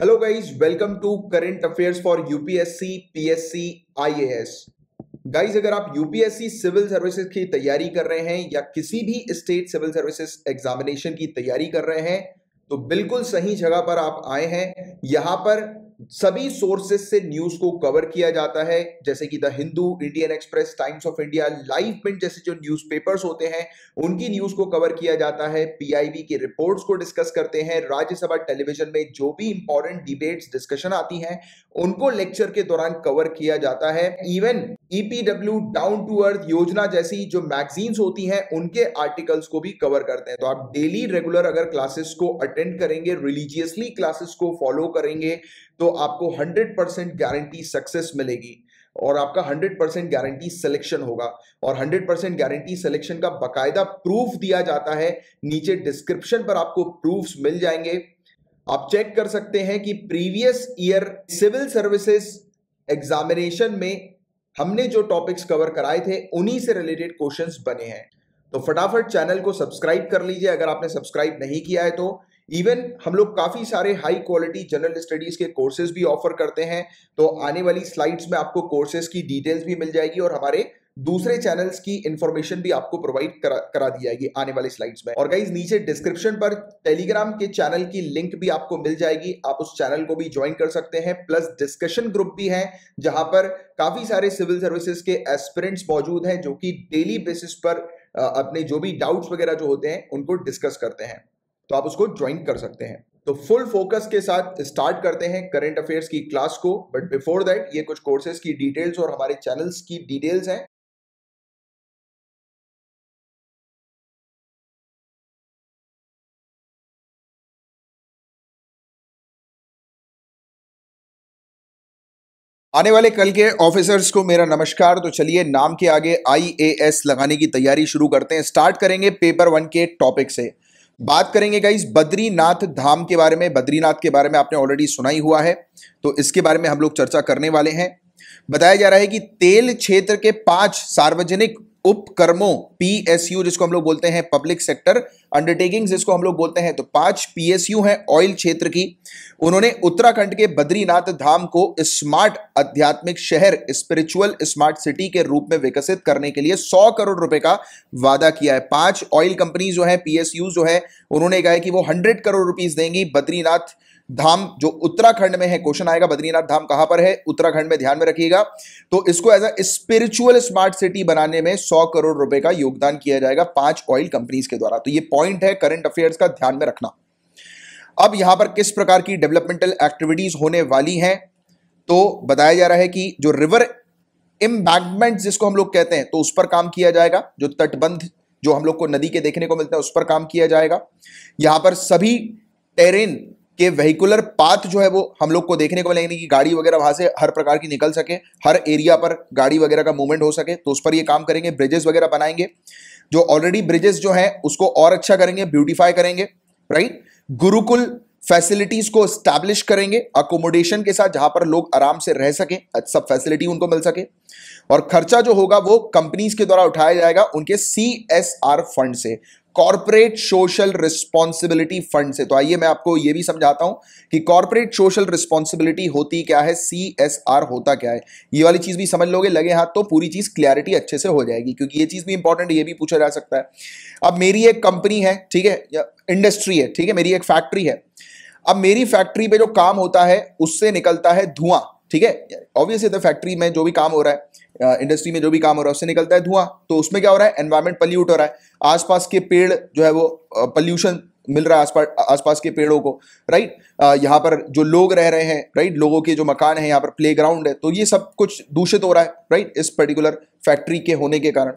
Hello guys welcome to current affairs for UPSC PSC IAS guys अगर आप UPSC civil services की तैयारी कर रहे हैं या किसी भी स्टेट सिविल सर्विसेज एग्जामिनेशन की तैयारी कर रहे हैं तो बिल्कुल सही जगह पर आप आए हैं यहां पर सभी सोर्सेस से न्यूज को कवर किया जाता है जैसे कि the Hindu Indian Express Times of India live print जैसे जो न्यूज़पेपर्स होते हैं उनकी न्यूज को कवर किया जाता है पीआईबी की रिपोर्ट्स को डिस्कस करते हैं राज्यसभा टेलीविजन में जो भी इंपॉर्टेंट डिबेट्स डिस्कशन आती हैं उनको लेक्चर के दौरान कवर किया जाता है even EPW down to earth Yojana जैसी जो मैगजीन्स होती हैं उनके आर्टिकल्स को भी कवर करते हैं तो आप डेली रेगुलर अगर क्लासेस को अटेंड करेंगे रिलीजियसली क्लासेस को फॉलो करेंगे तो आपको 100 परसेंट गारंटी सक्सेस मिलेगी और आपका 100 परसेंट गारंटी सिलेक्शन होगा और 100 परसेंट गारंटी सिलेक्शन का बकायदा प्रूफ दिया जाता है नीचे डिस्क्रिप्शन पर आपको प्रूफ्स मिल जाएंगे आप चेक कर सकते हैं कि previous year civil services examination में हमने जो टॉपिक्स कवर कराए थे उन्हीं से रिलेटेड क्वेश्चंस बने हैं तो फटाफट चैनल को सब्सक्राइब कर लीजिए अगर आपने सब्सक्राइब नहीं किया है तो इवन हम लोग काफ़ी सारे हाई क्वालिटी जनरल स्टडीज़ के कोर्सेज भी ऑफर करते हैं तो आने वाली स्लाइड्स में आपको कोर्सेज की डिटेल्स भी मिल जाएगी और हमारे दूसरे चैनल्स की इंफॉर्मेशन भी आपको प्रोवाइड करा करा दी जाएगी आने वाले स्लाइड्स में और गाइज नीचे डिस्क्रिप्शन पर टेलीग्राम के चैनल की लिंक भी आपको मिल जाएगी आप उस चैनल को भी ज्वाइन कर सकते हैं प्लस डिस्कशन ग्रुप भी है जहां पर काफी सारे सिविल सर्विसेज के एस्पिरेंट्स मौजूद हैं जो कि डेली बेसिस पर अपने जो भी डाउट्स वगैरह जो होते हैं उनको डिस्कस करते हैं तो आप उसको ज्वाइन कर सकते हैं तो फुल फोकस के साथ स्टार्ट करते हैं करंट अफेयर्स की क्लास को बट बिफोर दैट ये कुछ कोर्सेज की डिटेल्स और हमारे चैनल्स की डिटेल्स हैं आने वाले कल के ऑफिसर्स को मेरा नमस्कार तो चलिए नाम के आगे आईएएस लगाने की तैयारी शुरू करते हैं स्टार्ट करेंगे पेपर वन के टॉपिक से बात करेंगे गाइज बद्रीनाथ धाम के बारे में बद्रीनाथ के बारे में आपने ऑलरेडी सुना ही हुआ है तो इसके बारे में हम लोग चर्चा करने वाले हैं बताया जा रहा है कि तेल क्षेत्र के पांच सार्वजनिक उपकर्मों पीएसयू जिसको हम लोग बोलते हैं पब्लिक सेक्टर अंडरटेकिंग्स जिसको हम लोग बोलते हैं तो पांच पीएसयू हैं ऑयल क्षेत्र की उन्होंने उत्तराखंड के बद्रीनाथ धाम को स्मार्ट आध्यात्मिक शहर स्पिरिचुअल स्मार्ट सिटी के रूप में विकसित करने के लिए 100 करोड़ रुपए का वादा किया है पांच ऑयल कंपनी जो है पीएसयू जो है उन्होंने कहा है कि वो हंड्रेड करोड़ रुपीज देंगी बद्रीनाथ धाम जो उत्तराखंड में है क्वेश्चन आएगा बद्रीनाथ धाम कहां पर है उत्तराखंड में ध्यान में रखिएगा तो इसको as a spiritual smart city बनाने में सौ करोड़ रुपए का योगदान किया जाएगा पांच ऑयल कंपनीज के द्वारा तो ये पॉइंट है करंट अफेयर्स का ध्यान में रखना अब यहां पर किस प्रकार की डेवलपमेंटल एक्टिविटीज होने वाली है तो बताया जा रहा है कि जो रिवर इम्बैगमेंट जिसको हम लोग कहते हैं तो उस पर काम किया जाएगा जो तटबंध जो हम लोग को नदी के देखने को मिलता है उस पर काम किया जाएगा यहां पर सभी टेरेन कि वेहिकुलर पाथ जो है वो हम लोग को देखने को मिले यानी कि गाड़ी वगैरह वहाँ से हर प्रकार की निकल सके हर एरिया पर गाड़ी वगैरह का मूवमेंट हो सके तो उस पर ये काम करेंगे ब्रिजेस वगैरह बनाएंगे जो ऑलरेडी ब्रिजेस जो हैं उसको और अच्छा करेंगे ब्यूटीफाई करेंगे राइट गुरुकुल फैसिलिटीज को स्टैब्लिश करेंगे अकोमोडेशन के साथ जहां पर लोग आराम से रह सकें सब फैसिलिटी उनको मिल सके और खर्चा जो होगा वो कंपनीज के द्वारा उठाया जाएगा उनके सी एस आर फंड से कॉरपोरेट सोशल रिस्पॉन्सिबिलिटी फंड से तो आइए मैं आपको यह भी समझाता हूं कि कॉरपोरेट सोशल रिस्पॉन्सिबिलिटी होती क्या है सी एस आर होता क्या है ये वाली चीज भी समझ लोगे लगे हाथ तो पूरी चीज क्लैरिटी अच्छे से हो जाएगी क्योंकि ये चीज भी इंपॉर्टेंट ये भी पूछा जा सकता है अब मेरी एक कंपनी है ठीक है इंडस्ट्री है ठीक है मेरी एक फैक्ट्री है अब मेरी फैक्ट्री पे जो काम होता है उससे निकलता है धुआं ठीक है ऑब्वियसली तो फैक्ट्री में जो भी काम हो रहा है इंडस्ट्री में जो भी काम हो रहा है उससे निकलता है धुआं तो उसमें क्या हो रहा है एनवायरमेंट पल्यूट हो रहा है आसपास के पेड़ जो है वो पल्यूशन मिल रहा है आसपास आसपास के पेड़ों को राइट यहाँ पर जो लोग रह रहे हैं राइट लोगों के जो मकान है यहाँ पर प्ले ग्राउंड है तो ये सब कुछ दूषित हो रहा है राइट इस पर्टिकुलर फैक्ट्री के होने के कारण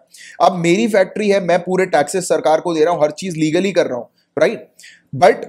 अब मेरी फैक्ट्री है मैं पूरे टैक्सेस सरकार को दे रहा हूँ हर चीज़ लीगली कर रहा हूँ राइट बट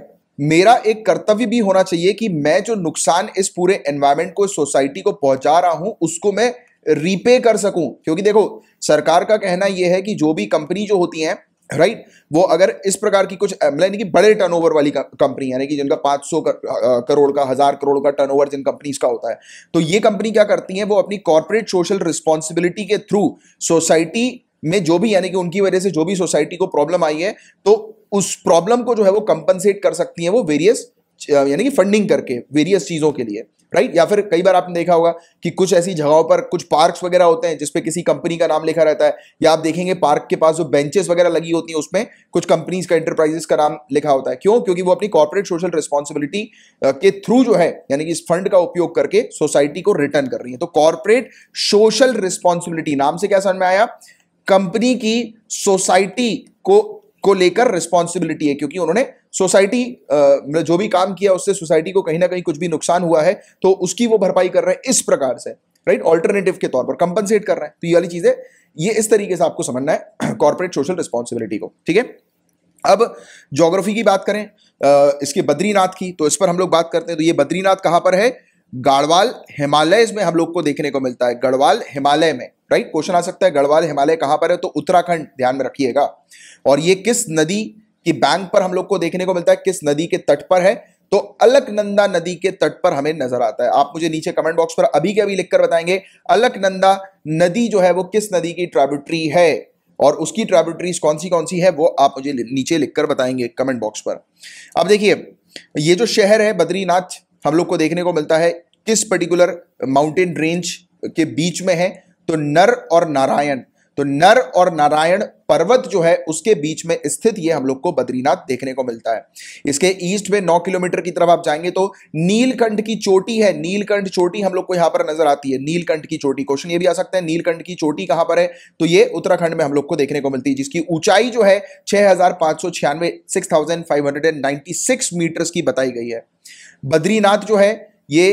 मेरा एक कर्तव्य भी होना चाहिए कि मैं जो नुकसान इस पूरे एनवायरमेंट को सोसाइटी को पहुंचा रहा हूं उसको मैं रीपे कर सकूं क्योंकि देखो सरकार का कहना यह है कि जो भी कंपनी जो होती है राइट right? वो अगर इस प्रकार की कुछ मतलब यानी कि बड़े टर्नओवर वाली कंपनी यानी कि जिनका 500 कर, करोड़ का हजार करोड़ का टर्नओवर जिन कंपनीज का होता है तो ये कंपनी क्या करती है वो अपनी कॉर्पोरेट सोशल रिस्पॉन्सिबिलिटी के थ्रू सोसाइटी में जो भी यानी कि उनकी वजह से जो भी सोसाइटी को प्रॉब्लम आई है तो उस प्रॉब्लम को जो है वो कंपनसेट कर सकती है वो वेरियस यानी कि फंडिंग करके वेरियस चीज़ों के लिए राइट या फिर कई बार आपने देखा होगा कि कुछ ऐसी जगहों पर कुछ पार्क्स वगैरह होते हैं जिसपे किसी कंपनी का नाम लिखा रहता है या आप देखेंगे पार्क के पास जो बेंचेस वगैरह लगी होती हैं उसमें कुछ कंपनीज का एंटरप्राइजेस का नाम लिखा होता है क्यों क्योंकि वो अपनी कॉर्पोरेट सोशल रिस्पॉन्सिबिलिटी के थ्रू जो है यानी कि इस फंड का उपयोग करके सोसाइटी को रिटर्न कर रही है तो कॉर्पोरेट सोशल रिस्पॉन्सिबिलिटी नाम से क्या समझ में आया कंपनी की सोसाइटी को को लेकर रिस्पॉन्सिबिलिटी है क्योंकि उन्होंने सोसाइटी जो भी काम किया उससे सोसाइटी को कहीं ना कहीं कुछ भी नुकसान हुआ है तो उसकी वो भरपाई कर रहे हैं इस प्रकार से राइट ऑल्टरनेटिव के तौर पर कंपनसेट कर रहे हैं तो ये वाली चीजें ये इस तरीके से आपको समझना है कॉर्पोरेट सोशल रिस्पॉन्सिबिलिटी को ठीक है अब जोग्राफी की बात करें इसके बद्रीनाथ की तो इस पर हम लोग बात करते हैं तो ये बद्रीनाथ कहाँ पर है गढ़वाल हिमालय में हम लोग को देखने को मिलता है गढ़वाल हिमालय में राइट क्वेश्चन आ सकता है गढ़वाल हिमालय कहां पर है तो उत्तराखंड ध्यान में रखिएगा और ये किस नदी की बैंक पर हम लोग को देखने को मिलता है किस नदी के तट पर है तो अलकनंदा नदी के तट पर हमें नजर आता है आप मुझे नीचे कमेंट बॉक्स पर अभी के अभी लिखकर बताएंगे अलकनंदा नदी जो है वो किस नदी की ट्राइब्यूटरी है और उसकी ट्राइब्यूटरीज कौन सी कौन सी है वो आप मुझे नीचे लिखकर बताएंगे कमेंट बॉक्स पर अब देखिए ये जो शहर है बद्रीनाथ हम लोग को देखने को मिलता है किस पर्टिकुलर माउंटेन रेंज के बीच में है तो नर और नारायण तो नर और नारायण पर्वत जो है उसके बीच में स्थित ये हम लोग को बद्रीनाथ देखने को मिलता है इसके ईस्ट में 9 किलोमीटर की तरफ आप जाएंगे तो नीलकंठ की चोटी है नीलकंठ चोटी हम लोग को यहां पर नजर आती है नीलकंठ की चोटी क्वेश्चन ये भी आ सकता है नीलकंठ की चोटी कहां पर है तो ये उत्तराखंड में हम लोग को देखने को मिलती है जिसकी ऊंचाई जो है छह हजार मीटर्स की बताई गई है बद्रीनाथ जो है ये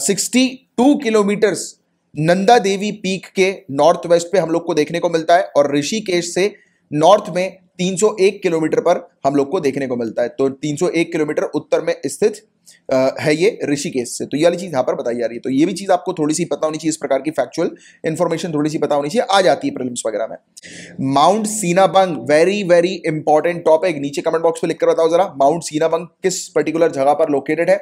sixty two kilometres Nanda Devi peak के नॉर्थ वेस्ट पे हम लोग को देखने को मिलता है और ऋषिकेश से नॉर्थ में 301 किलोमीटर पर हम लोग को देखने को मिलता है तो 301 किलोमीटर उत्तर में स्थित है ये ऋषिकेश से तो ये वाली चीज़ यहां पर बताई जा रही है तो ये भी चीज़ आपको थोड़ी सी पता होनी चाहिए इस प्रकार की फैक्चुअल इंफॉर्मेशन थोड़ी सी पता होनी चाहिए आ जाती है प्रिलिम्स वगैरह में mount Sinabung very very important topic नीचे कमेंट बॉक्स में लिखकर बताओ जरा माउंट सीनाबंग किस पर्टिकुलर जगह पर लोकेटेड है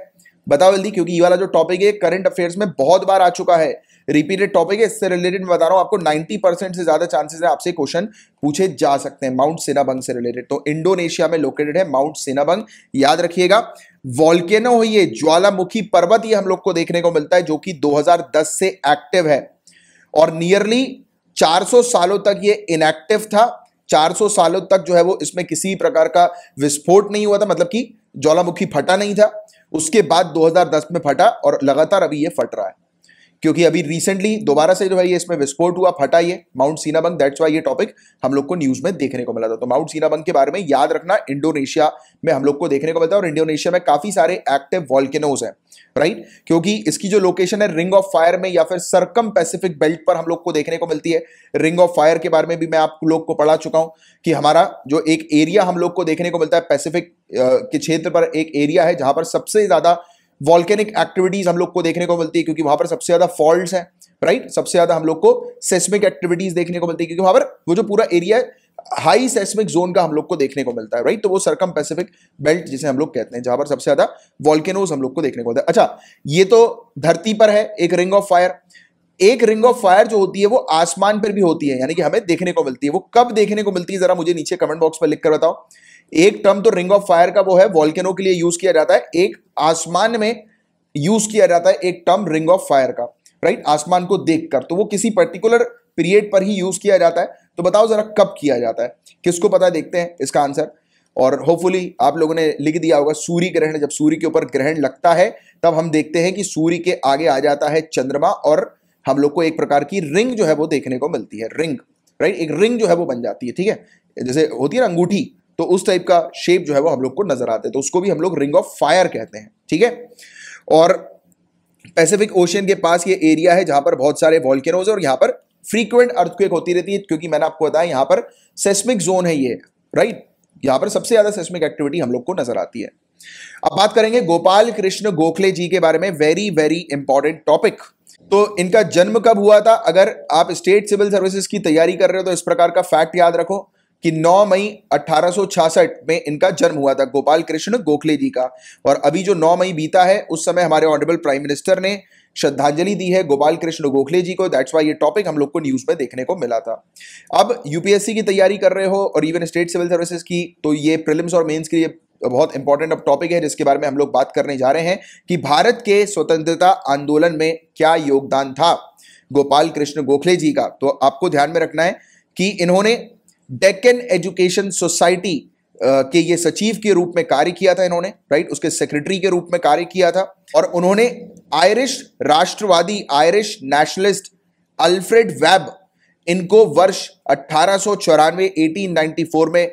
बताओ जल्दी क्योंकि ये वाला जो टॉपिक है करंट अफेयर्स में बहुत बार आ चुका है रिपीटेड टॉपिक है इससे रिलेटेड मैं बता रहा हूँ आपको 90 परसेंट से ज्यादा चांसेस है आपसे क्वेश्चन पूछे जा सकते हैं माउंट सेनाबंग से रिलेटेड तो इंडोनेशिया में लोकेटेड है माउंट सेनाबंग याद रखिएगा वॉल्केनो है ये ज्वालामुखी पर्वत ये हम लोग को देखने को मिलता है जो कि 2010 से एक्टिव है और नियरली 400 सालों तक ये इनएक्टिव था 400 सालों तक जो है वो इसमें किसी प्रकार का विस्फोट नहीं हुआ था मतलब कि ज्वालामुखी फटा नहीं था उसके बाद 2010 में फटा और लगातार अभी ये फट रहा है क्योंकि अभी रिसेंटली दोबारा से जो है इसमें विस्फोट हुआ फटा ये माउंट सीनाबंग दैट्स वाई ये टॉपिक हम लोग को न्यूज में देखने को मिला था तो माउंट सीनाबंग के बारे में याद रखना इंडोनेशिया में हम लोग को देखने को मिलता है और इंडोनेशिया में काफी सारे एक्टिव वॉल्केनोज हैं राइट क्योंकि इसकी जो लोकेशन है रिंग ऑफ फायर में या फिर सरकम पैसिफिक बेल्ट पर हम लोग को देखने को मिलती है रिंग ऑफ फायर के बारे में भी मैं आप लोग को पढ़ा चुका हूं कि हमारा जो एक एरिया हम लोग को देखने को मिलता है पैसिफिक के क्षेत्र पर एक एरिया है जहां पर सबसे ज्यादा वॉल्केनिक एक्टिविटीज हम लोग को देखने को मिलती है क्योंकि वहां पर सबसे ज्यादा फॉल्ट है राइट सबसे ज्यादा हम लोग को सेस्मिक एक्टिविटीज देखने को मिलती है क्योंकि वहां पर वो जो पूरा एरिया है हाई सेस्मिक जोन का हम लोग को देखने को मिलता है राइट तो वो सरकम पैसिफिक बेल्ट जिसे हम लोग कहते हैं जहां पर सबसे ज्यादा वॉल्केनोज हम लोग को देखने को मिलता है अच्छा ये तो धरती पर है एक रिंग ऑफ फायर एक रिंग ऑफ फायर जो होती है वो आसमान पर भी होती है यानी कि हमें देखने को मिलती है वो कब देखने को मिलती है जरा मुझे नीचे कमेंट बॉक्स पर लिखकर बताओ एक टर्म तो रिंग ऑफ फायर का वो है वॉल्केनो के लिए यूज किया जाता है एक आसमान में यूज किया जाता है एक टर्म रिंग ऑफ फायर का राइट आसमान को देखकर तो वो किसी पर्टिकुलर पीरियड पर ही यूज किया जाता है तो बताओ जरा कब किया जाता है किसको पता है देखते हैं इसका आंसर और होपफुली आप लोगों ने लिख दिया होगा सूर्य ग्रहण जब सूर्य के ऊपर ग्रहण लगता है तब हम देखते हैं कि सूर्य के आगे आ जाता है चंद्रमा और हम लोग को एक प्रकार की रिंग जो है वो देखने को मिलती है रिंग राइट एक रिंग जो है वो बन जाती है ठीक है जैसे होती है ना अंगूठी तो उस टाइप का शेप जो है वो हम लोग को नजर आते हैं तो उसको भी हम लोग रिंग ऑफ फायर कहते हैं ठीक है और पैसिफिक ओशन के पास ये एरिया है जहां पर बहुत सारे वॉल्केनोज और यहां पर फ्रीक्वेंट अर्थक्वेक होती रहती है क्योंकि मैंने आपको बताया यहां पर सेस्मिक जोन है ये राइट यहां पर सबसे ज्यादा सेस्मिक एक्टिविटी हम लोग को नजर आती है अब बात करेंगे गोपाल कृष्ण गोखले जी के बारे में वेरी वेरी इंपॉर्टेंट टॉपिक तो इनका जन्म कब हुआ था अगर आप स्टेट सिविल सर्विसेज की तैयारी कर रहे हो तो इस प्रकार का फैक्ट याद रखो कि 9 मई 1866 में इनका जन्म हुआ था गोपाल कृष्ण गोखले जी का और अभी जो 9 मई बीता है उस समय हमारे ऑनरेबल प्राइम मिनिस्टर ने श्रद्धांजलि दी है गोपाल कृष्ण गोखले जी को दैट्स वाई ये टॉपिक हम लोग को न्यूज़ में देखने को मिला था अब यूपीएससी की तैयारी कर रहे हो और इवन स्टेट सिविल सर्विसेज की तो ये प्रिलिम्स और मेन्स के लिए बहुत इंपॉर्टेंट अब टॉपिक है जिसके बारे में हम लोग बात करने जा रहे हैं कि भारत के स्वतंत्रता आंदोलन में क्या योगदान था गोपाल कृष्ण गोखले जी का तो आपको ध्यान में रखना है कि इन्होंने डेक्कन एजुकेशन सोसाइटी के ये सचिव के रूप में कार्य किया था इन्होंने राइट उसके सेक्रेटरी के रूप में कार्य किया था और उन्होंने आयरिश राष्ट्रवादी आयरिश नेशनलिस्ट अल्फ्रेड वेब इनको वर्ष अट्ठारह 1894 में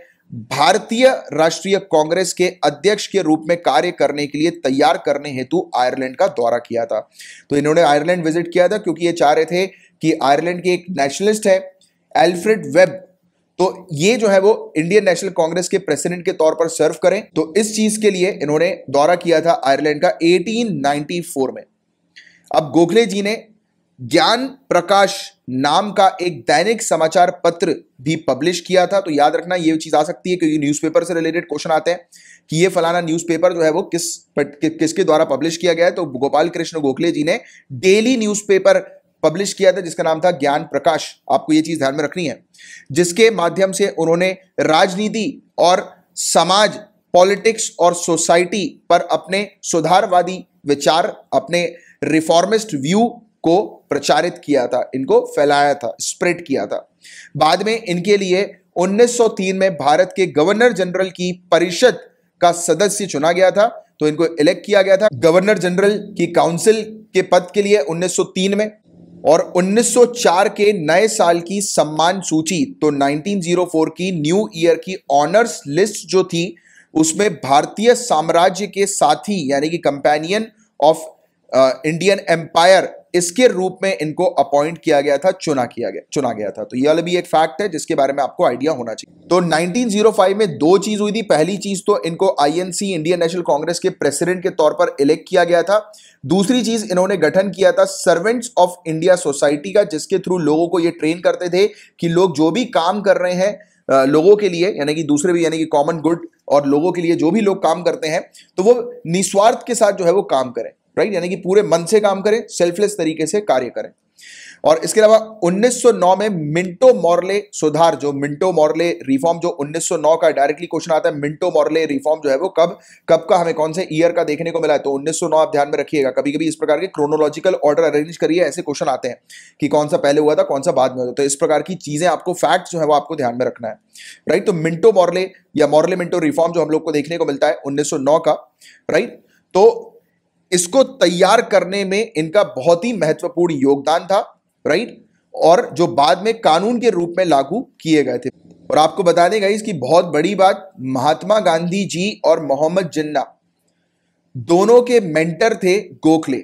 भारतीय राष्ट्रीय कांग्रेस के अध्यक्ष के रूप में कार्य करने के लिए तैयार करने हेतु आयरलैंड का दौरा किया था तो इन्होंने आयरलैंड विजिट किया था क्योंकि ये चाह रहे थे कि आयरलैंड के एक नेशनलिस्ट है एल्फ्रेड वेब तो ये जो है वो इंडियन नेशनल कांग्रेस के प्रेसिडेंट के तौर पर सर्व करें तो इस चीज के लिए इन्होंने दौरा किया था आयरलैंड का 1894 में अब गोखले जी ने ज्ञान प्रकाश नाम का एक दैनिक समाचार पत्र भी पब्लिश किया था तो याद रखना ये चीज आ सकती है क्योंकि न्यूज़पेपर से रिलेटेड क्वेश्चन आते हैं कि ये फलाना न्यूज़पेपर जो है वो किस कि, किसके द्वारा पब्लिश किया गया है तो गोपाल कृष्ण गोखले जी ने डेली न्यूज़पेपर पब्लिश किया था जिसका नाम था ज्ञान प्रकाश आपको ये चीज़ ध्यान में रखनी है जिसके माध्यम से उन्होंने राजनीति और समाज पॉलिटिक्स और सोसाइटी पर अपने सुधारवादी विचार अपने रिफॉर्मिस्ट व्यू को प्रचारित किया था इनको फैलाया था स्प्रेड किया था बाद में इनके लिए 1903 में भारत के गवर्नर जनरल की परिषद का सदस्य चुना गया था तो इनको इलेक्ट किया गया था गवर्नर जनरल की काउंसिल के पद के लिए 1903 में और 1904 के नए साल की सम्मान सूची तो 1904 की न्यू ईयर की ऑनर्स लिस्ट जो थी उसमें भारतीय साम्राज्य के साथी यानी कि कंपेनियन ऑफ इंडियन एम्पायर इसके रूप में इनको अपॉइंट किया गया था चुना किया गया चुना गया था तो ये वाला भी एक फैक्ट है जिसके बारे में आपको आइडिया होना चाहिए तो 1905 में दो चीज हुई थी पहली चीज तो इनको आईएनसी इंडियन नेशनल कांग्रेस के प्रेसिडेंट के तौर पर इलेक्ट किया गया था दूसरी चीज इन्होंने गठन किया था सर्वेंट्स ऑफ इंडिया सोसाइटी का जिसके थ्रू लोगों को ये ट्रेन करते थे कि लोग जो भी काम कर रहे हैं लोगों के लिए यानी कि दूसरे भी यानी कि कॉमन गुड और लोगों के लिए जो भी लोग काम करते हैं तो वो निस्वार्थ के साथ जो है वो काम करें राइट यानी कि पूरे मन से काम करें सेल्फलेस तरीके से कार्य करें और इसके अलावा 1909 में मिंटो मॉर्ले सुधार जो मिंटो मॉर्ले रिफॉर्म जो 1909 का डायरेक्टली क्वेश्चन आता है मिंटो मॉर्ले रिफॉर्म जो है वो कब कब का हमें कौन से ईयर का देखने को मिला है तो 1909 आप ध्यान में रखिएगा कभी कभी इस प्रकार के क्रोनोलॉजिकल ऑर्डर अरेंज करिए ऐसे क्वेश्चन आते हैं कि कौन सा पहले हुआ था कौन सा बाद में हुआ तो इस प्रकार की चीजें आपको फैक्ट जो है वो आपको ध्यान में रखना है राइट तो मिंटो मॉर्ले या मॉर्ले मिंटो रिफॉर्म जो हम लोग को देखने को मिलता है उन्नीस का राइट तो इसको तैयार करने में इनका बहुत ही महत्वपूर्ण योगदान था राइट और जो बाद में कानून के रूप में लागू किए गए थे और आपको बता दें गाइस कि बहुत बड़ी बात महात्मा गांधी जी और मोहम्मद जिन्ना दोनों के मेंटर थे गोखले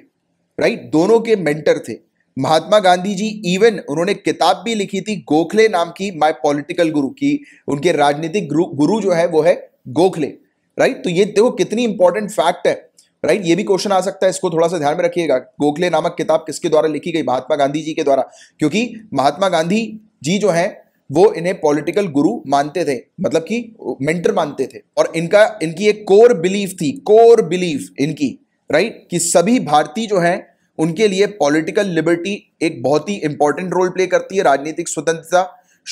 राइट दोनों के मेंटर थे महात्मा गांधी जी इवन उन्होंने किताब भी लिखी थी गोखले नाम की माय पॉलिटिकल गुरु की उनके राजनीतिक गुरु जो है वो है गोखले राइट तो ये देखो कितनी इंपॉर्टेंट फैक्ट है राइट ये भी क्वेश्चन आ सकता है इसको थोड़ा सा ध्यान में रखिएगा गोखले नामक किताब किसके द्वारा लिखी गई महात्मा गांधी जी के द्वारा क्योंकि महात्मा गांधी जी जो है वो इन्हें पॉलिटिकल गुरु मानते थे मतलब कि मेंटर मानते थे और इनका इनकी एक कोर बिलीफ थी कोर बिलीफ इनकी राइट कि सभी भारतीय जो हैं उनके लिए पॉलिटिकल लिबर्टी एक बहुत ही इंपॉर्टेंट रोल प्ले करती है राजनीतिक स्वतंत्रता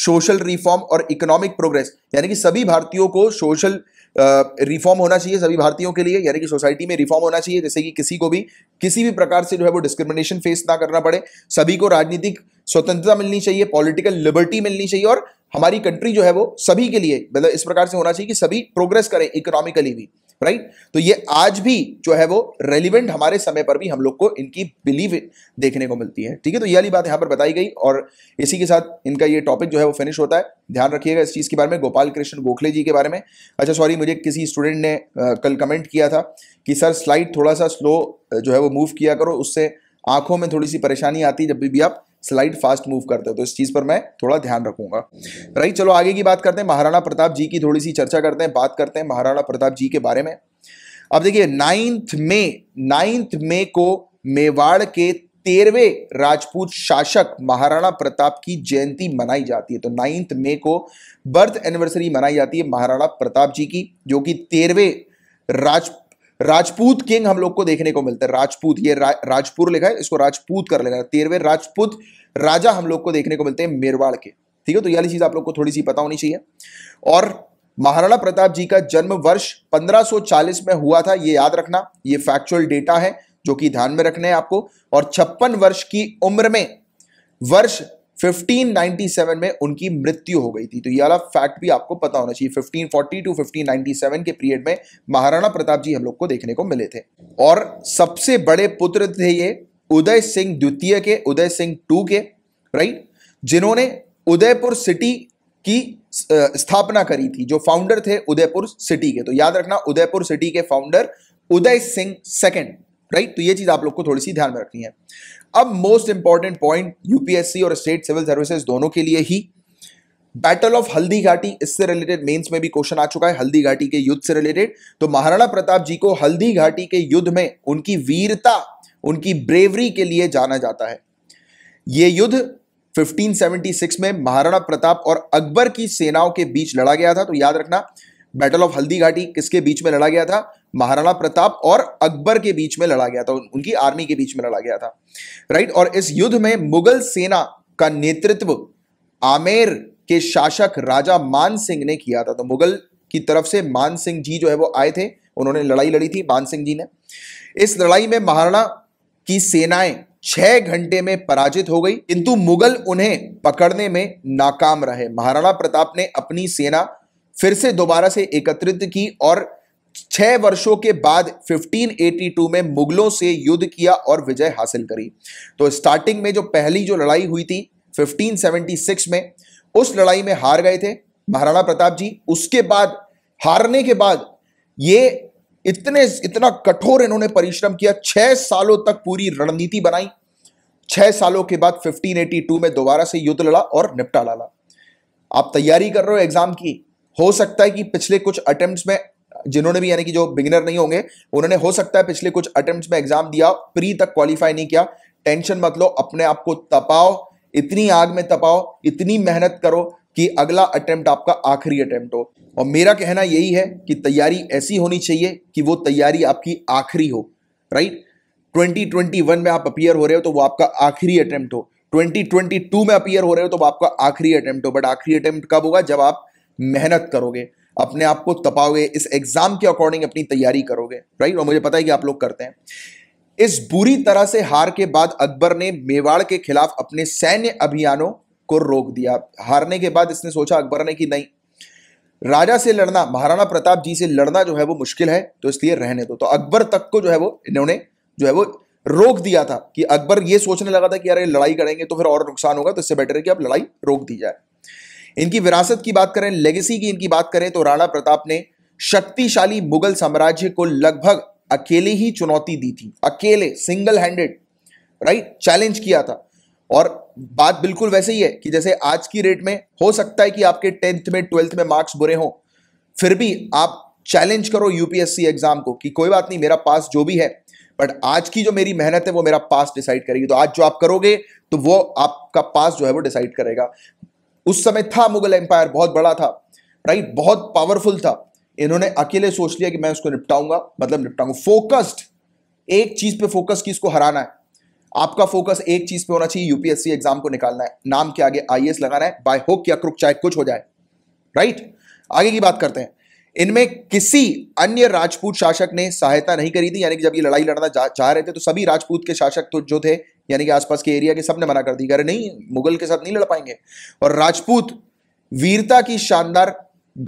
सोशल रिफॉर्म और इकोनॉमिक प्रोग्रेस यानी कि सभी भारतीयों को सोशल रिफॉर्म होना चाहिए सभी भारतीयों के लिए यानी कि सोसाइटी में रिफॉर्म होना चाहिए जैसे कि किसी को भी किसी भी प्रकार से जो है वो डिस्क्रिमिनेशन फेस ना करना पड़े सभी को राजनीतिक स्वतंत्रता मिलनी चाहिए पॉलिटिकल लिबर्टी मिलनी चाहिए और हमारी कंट्री जो है वो सभी के लिए मतलब इस प्रकार से होना चाहिए कि सभी प्रोग्रेस करें इकोनॉमिकली भी राइट तो ये आज भी जो है वो रेलिवेंट हमारे समय पर भी हम लोग को इनकी बिलीव देखने को मिलती है ठीक है तो ये वाली बात यहाँ पर बताई गई और इसी के साथ इनका ये टॉपिक जो है वो फिनिश होता है ध्यान रखिएगा इस चीज़ के बारे में गोपाल कृष्ण गोखले जी के बारे में अच्छा सॉरी मुझे किसी स्टूडेंट ने कल कमेंट किया था कि सर स्लाइड थोड़ा सा स्लो जो है वो मूव किया करो उससे आंखों में थोड़ी सी परेशानी आती जब भी आप स्लाइड फास्ट मूव करते हो तो इस चीज़ पर मैं थोड़ा ध्यान रखूंगा राइट चलो आगे की बात करते हैं महाराणा प्रताप जी की थोड़ी सी चर्चा करते हैं बात करते हैं महाराणा प्रताप जी के बारे में अब देखिए नाइन्थ मे नाइन्थ मे को मेवाड़ के तेरहवें राजपूत शासक महाराणा प्रताप की जयंती मनाई जाती है तो नाइन्थ मे को बर्थ एनिवर्सरी मनाई जाती है महाराणा प्रताप जी की जो कि तेरहवें राज राजपूत किंग हम लोग को देखने को मिलता है राजपूत ये रा, राजपुर लिखा है इसको राजपूत कर लेना तेरहवें राजपूत राजा हम लोग को देखने को मिलते हैं मेरवाड़ के ठीक है तो यही चीज आप लोग को थोड़ी सी पता होनी चाहिए और महाराणा प्रताप जी का जन्म वर्ष 1540 में हुआ था ये याद रखना ये फैक्चुअल डेटा है जो कि ध्यान में रखना है आपको और छप्पन वर्ष की उम्र में वर्ष 1597 में उनकी मृत्यु हो गई थी तो ये वाला फैक्ट भी आपको पता होना चाहिए 1540 टू 1597 के पीरियड में महाराणा प्रताप जी हम लोग को देखने को मिले थे और सबसे बड़े पुत्र थे ये उदय सिंह द्वितीय के उदय सिंह टू के राइट जिन्होंने उदयपुर सिटी की स्थापना करी थी जो फाउंडर थे उदयपुर सिटी के तो याद रखना उदयपुर सिटी के founder Uday Singh second right तो ये चीज आप लोग को थोड़ी सी ध्यान में रखनी है अब मोस्ट इंपॉर्टेंट पॉइंट यूपीएससी और स्टेट सिविल सर्विसेज दोनों के लिए ही बैटल ऑफ हल्दी घाटी इससे रिलेटेड मेंस में भी क्वेश्चन आ चुका है हल्दी घाटी के युद्ध से रिलेटेड तो महाराणा प्रताप जी को हल्दी घाटी के युद्ध में उनकी वीरता उनकी ब्रेवरी के लिए जाना जाता है ये युद्ध 1576 में महाराणा प्रताप और अकबर की सेनाओं के बीच लड़ा गया था तो याद रखना बैटल ऑफ हल्दी घाटी किसके बीच में लड़ा गया था महाराणा प्रताप और अकबर के बीच में लड़ा गया था उनकी आर्मी के बीच में लड़ा गया था राइट और इस युद्ध में मुगल सेना का नेतृत्व आमेर के शासक राजा मान सिंह ने किया था तो मुगल की तरफ से मान सिंह जी जो है वो आए थे उन्होंने लड़ाई लड़ी थी मान सिंह जी ने इस लड़ाई में महाराणा की सेनाएं छह घंटे में पराजित हो गई किंतु मुगल उन्हें पकड़ने में नाकाम रहे महाराणा प्रताप ने अपनी सेना फिर से दोबारा से एकत्रित की और छह वर्षों के बाद 1582 में मुगलों से युद्ध किया और विजय हासिल करी तो स्टार्टिंग में जो पहली जो लड़ाई हुई थी 1576 में उस लड़ाई में हार गए थे महाराणा प्रताप जी उसके बाद हारने के बाद ये इतने इतना कठोर इन्होंने परिश्रम किया छह सालों तक पूरी रणनीति बनाई छह सालों के बाद 1582 में दोबारा से युद्ध लड़ा और निपटा डाला आप तैयारी कर रहे हो एग्जाम की हो सकता है कि पिछले कुछ अटेम्प्ट्स में जिन्होंने भी यानी कि जो बिगिनर नहीं होंगे उन्होंने हो सकता है पिछले कुछ अटेम्प्ट में एग्जाम दिया प्री तक क्वालिफाई नहीं किया टेंशन मत लो अपने आप को तपाओ इतनी आग में तपाओ इतनी मेहनत करो कि अगला अटेम्प्ट आपका आखिरी अटेम्प्ट हो और मेरा कहना यही है कि तैयारी ऐसी होनी चाहिए कि वो तैयारी आपकी आखिरी हो राइट 2021 में आप अपियर हो रहे हो तो वो आपका आखिरी अटेम्प्ट हो 2022 में अपियर हो रहे हो तो वो आपका आखिरी अटेम्प्ट हो बट आखिरी अटेम्प्ट कब होगा जब आप मेहनत करोगे अपने आप को तपाओगे इस एग्जाम के अकॉर्डिंग अपनी तैयारी करोगे राइट और मुझे पता है कि आप लोग करते हैं इस बुरी तरह से हार के बाद अकबर ने मेवाड़ के खिलाफ अपने सैन्य अभियानों को रोक दिया हारने के बाद इसने सोचा अकबर ने कि नहीं राजा से लड़ना महाराणा प्रताप जी से लड़ना जो है वो मुश्किल है तो इसलिए रहने दो तो अकबर तक को जो है वो इन्होंने जो है वो रोक दिया था कि अकबर ये सोचने लगा था कि यार लड़ाई करेंगे तो फिर और नुकसान होगा तो इससे बेटर है कि अब लड़ाई रोक दी जाए इनकी विरासत की बात करें लेगेसी की इनकी बात करें तो राणा प्रताप ने शक्तिशाली मुगल साम्राज्य को लगभग अकेले ही चुनौती दी थी अकेले सिंगल हैंडेड राइट चैलेंज किया था और बात बिल्कुल वैसे ही है कि जैसे आज की रेट में हो सकता है कि आपके टेंथ में ट्वेल्थ में मार्क्स बुरे हों फिर भी आप चैलेंज करो यूपीएससी एग्जाम को कि कोई बात नहीं मेरा पास जो भी है बट आज की जो मेरी मेहनत है वो मेरा पास डिसाइड करेगी तो आज जो आप करोगे तो वो आपका पास जो है वो डिसाइड करेगा उस समय था मुगल एम्पायर बहुत बड़ा था राइट बहुत पावरफुल था इन्होंने अकेले सोच लिया कि मैं उसको निपटाऊंगा मतलब निपटाऊंगा फोकस्ड एक चीज पे फोकस की इसको हराना है आपका फोकस एक चीज पे होना चाहिए यूपीएससी एग्जाम को निकालना है नाम के आगे आई लगाना है बाय होक या क्रुक चाहे कुछ हो जाए राइट आगे की बात करते हैं इनमें किसी अन्य राजपूत शासक ने सहायता नहीं करी थी यानी कि जब ये लड़ाई लड़ना चाह रहे थे तो सभी राजपूत के शासक तो जो थे यानी कि आसपास के एरिया के सब ने मना कर दी अरे नहीं मुगल के साथ नहीं लड़ पाएंगे और राजपूत वीरता की शानदार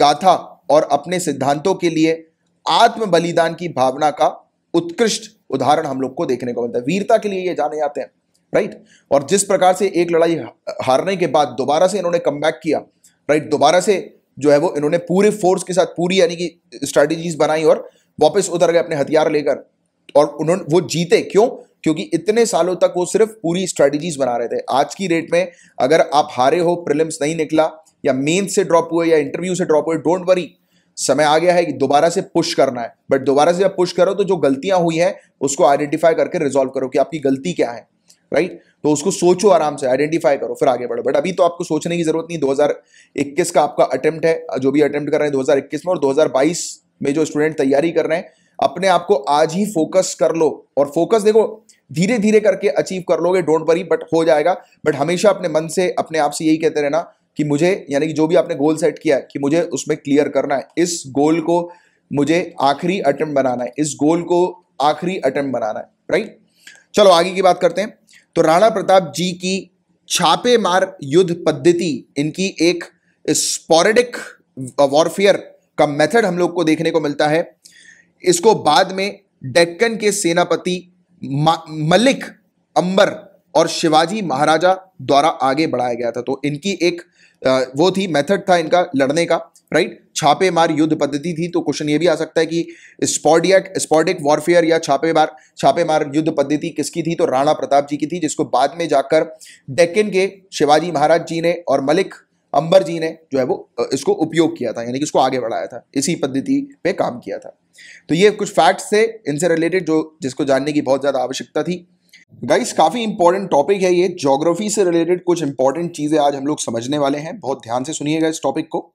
गाथा और अपने सिद्धांतों के लिए आत्म बलिदान की भावना का उत्कृष्ट उदाहरण हम लोग को देखने को मिलता है वीरता के लिए ये जाने जाते हैं राइट और जिस प्रकार से एक लड़ाई हारने के बाद दोबारा से इन्होंने कम किया राइट दोबारा से जो है वो इन्होंने पूरे फोर्स के साथ पूरी यानी कि स्ट्रैटेजीज बनाई और वापस उतर गए अपने हथियार लेकर और उन्होंने वो जीते क्यों क्योंकि इतने सालों तक वो सिर्फ पूरी स्ट्रेटेजीज बना रहे थे आज की डेट में अगर आप हारे हो प्रिलिम्स नहीं निकला या मेन से ड्रॉप हुए या इंटरव्यू से ड्रॉप हुए डोंट वरी समय आ गया है कि दोबारा से पुश करना है बट दोबारा से जब पुश करो तो जो गलतियां हुई हैं उसको आइडेंटिफाई करके रिजॉल्व करो कि आपकी गलती क्या है राइट right? तो उसको सोचो आराम से आइडेंटिफाई करो फिर आगे बढ़ो बट अभी तो आपको सोचने की जरूरत नहीं 2021 का आपका अटेम्प्ट है जो भी अटेम्प्ट कर रहे हैं 2021 में और 2022 में जो स्टूडेंट तैयारी कर रहे हैं अपने आप को आज ही फोकस कर लो और फोकस देखो धीरे धीरे करके अचीव कर लोगे डोंट वरी बट हो जाएगा बट हमेशा अपने मन से अपने आप से यही कहते रहना कि मुझे यानी कि जो भी आपने गोल सेट किया है कि मुझे उसमें क्लियर करना है इस गोल को मुझे आखिरी अटेम्प्ट बनाना है इस गोल को आखिरी अटेम्प्ट बनाना है राइट चलो आगे की बात करते हैं तो राणा प्रताप जी की छापेमार युद्ध पद्धति इनकी एक स्पोरेडिक वॉरफेयर का मेथड हम लोग को देखने को मिलता है इसको बाद में डेक्कन के सेनापति मलिक अंबर और शिवाजी महाराजा द्वारा आगे बढ़ाया गया था तो इनकी एक वो थी मेथड था इनका लड़ने का राइट छापेमार युद्ध पद्धति थी तो क्वेश्चन ये भी आ सकता है कि स्पॉडियक स्पॉडिक वॉरफेयर या छापेमार छापेमार युद्ध पद्धति किसकी थी तो राणा प्रताप जी की थी जिसको बाद में जाकर डेक्कन के शिवाजी महाराज जी ने और मलिक अंबर जी ने जो है वो इसको उपयोग किया था यानी कि इसको आगे बढ़ाया था इसी पद्धति पे काम किया था तो ये कुछ फैक्ट्स थे इनसे रिलेटेड जो जिसको जानने की बहुत ज़्यादा आवश्यकता थी गाइस काफ़ी इंपॉर्टेंट टॉपिक है ये जोग्राफी से रिलेटेड कुछ इंपॉर्टेंट चीज़ें आज हम लोग समझने वाले हैं बहुत ध्यान से सुनिएगा इस टॉपिक को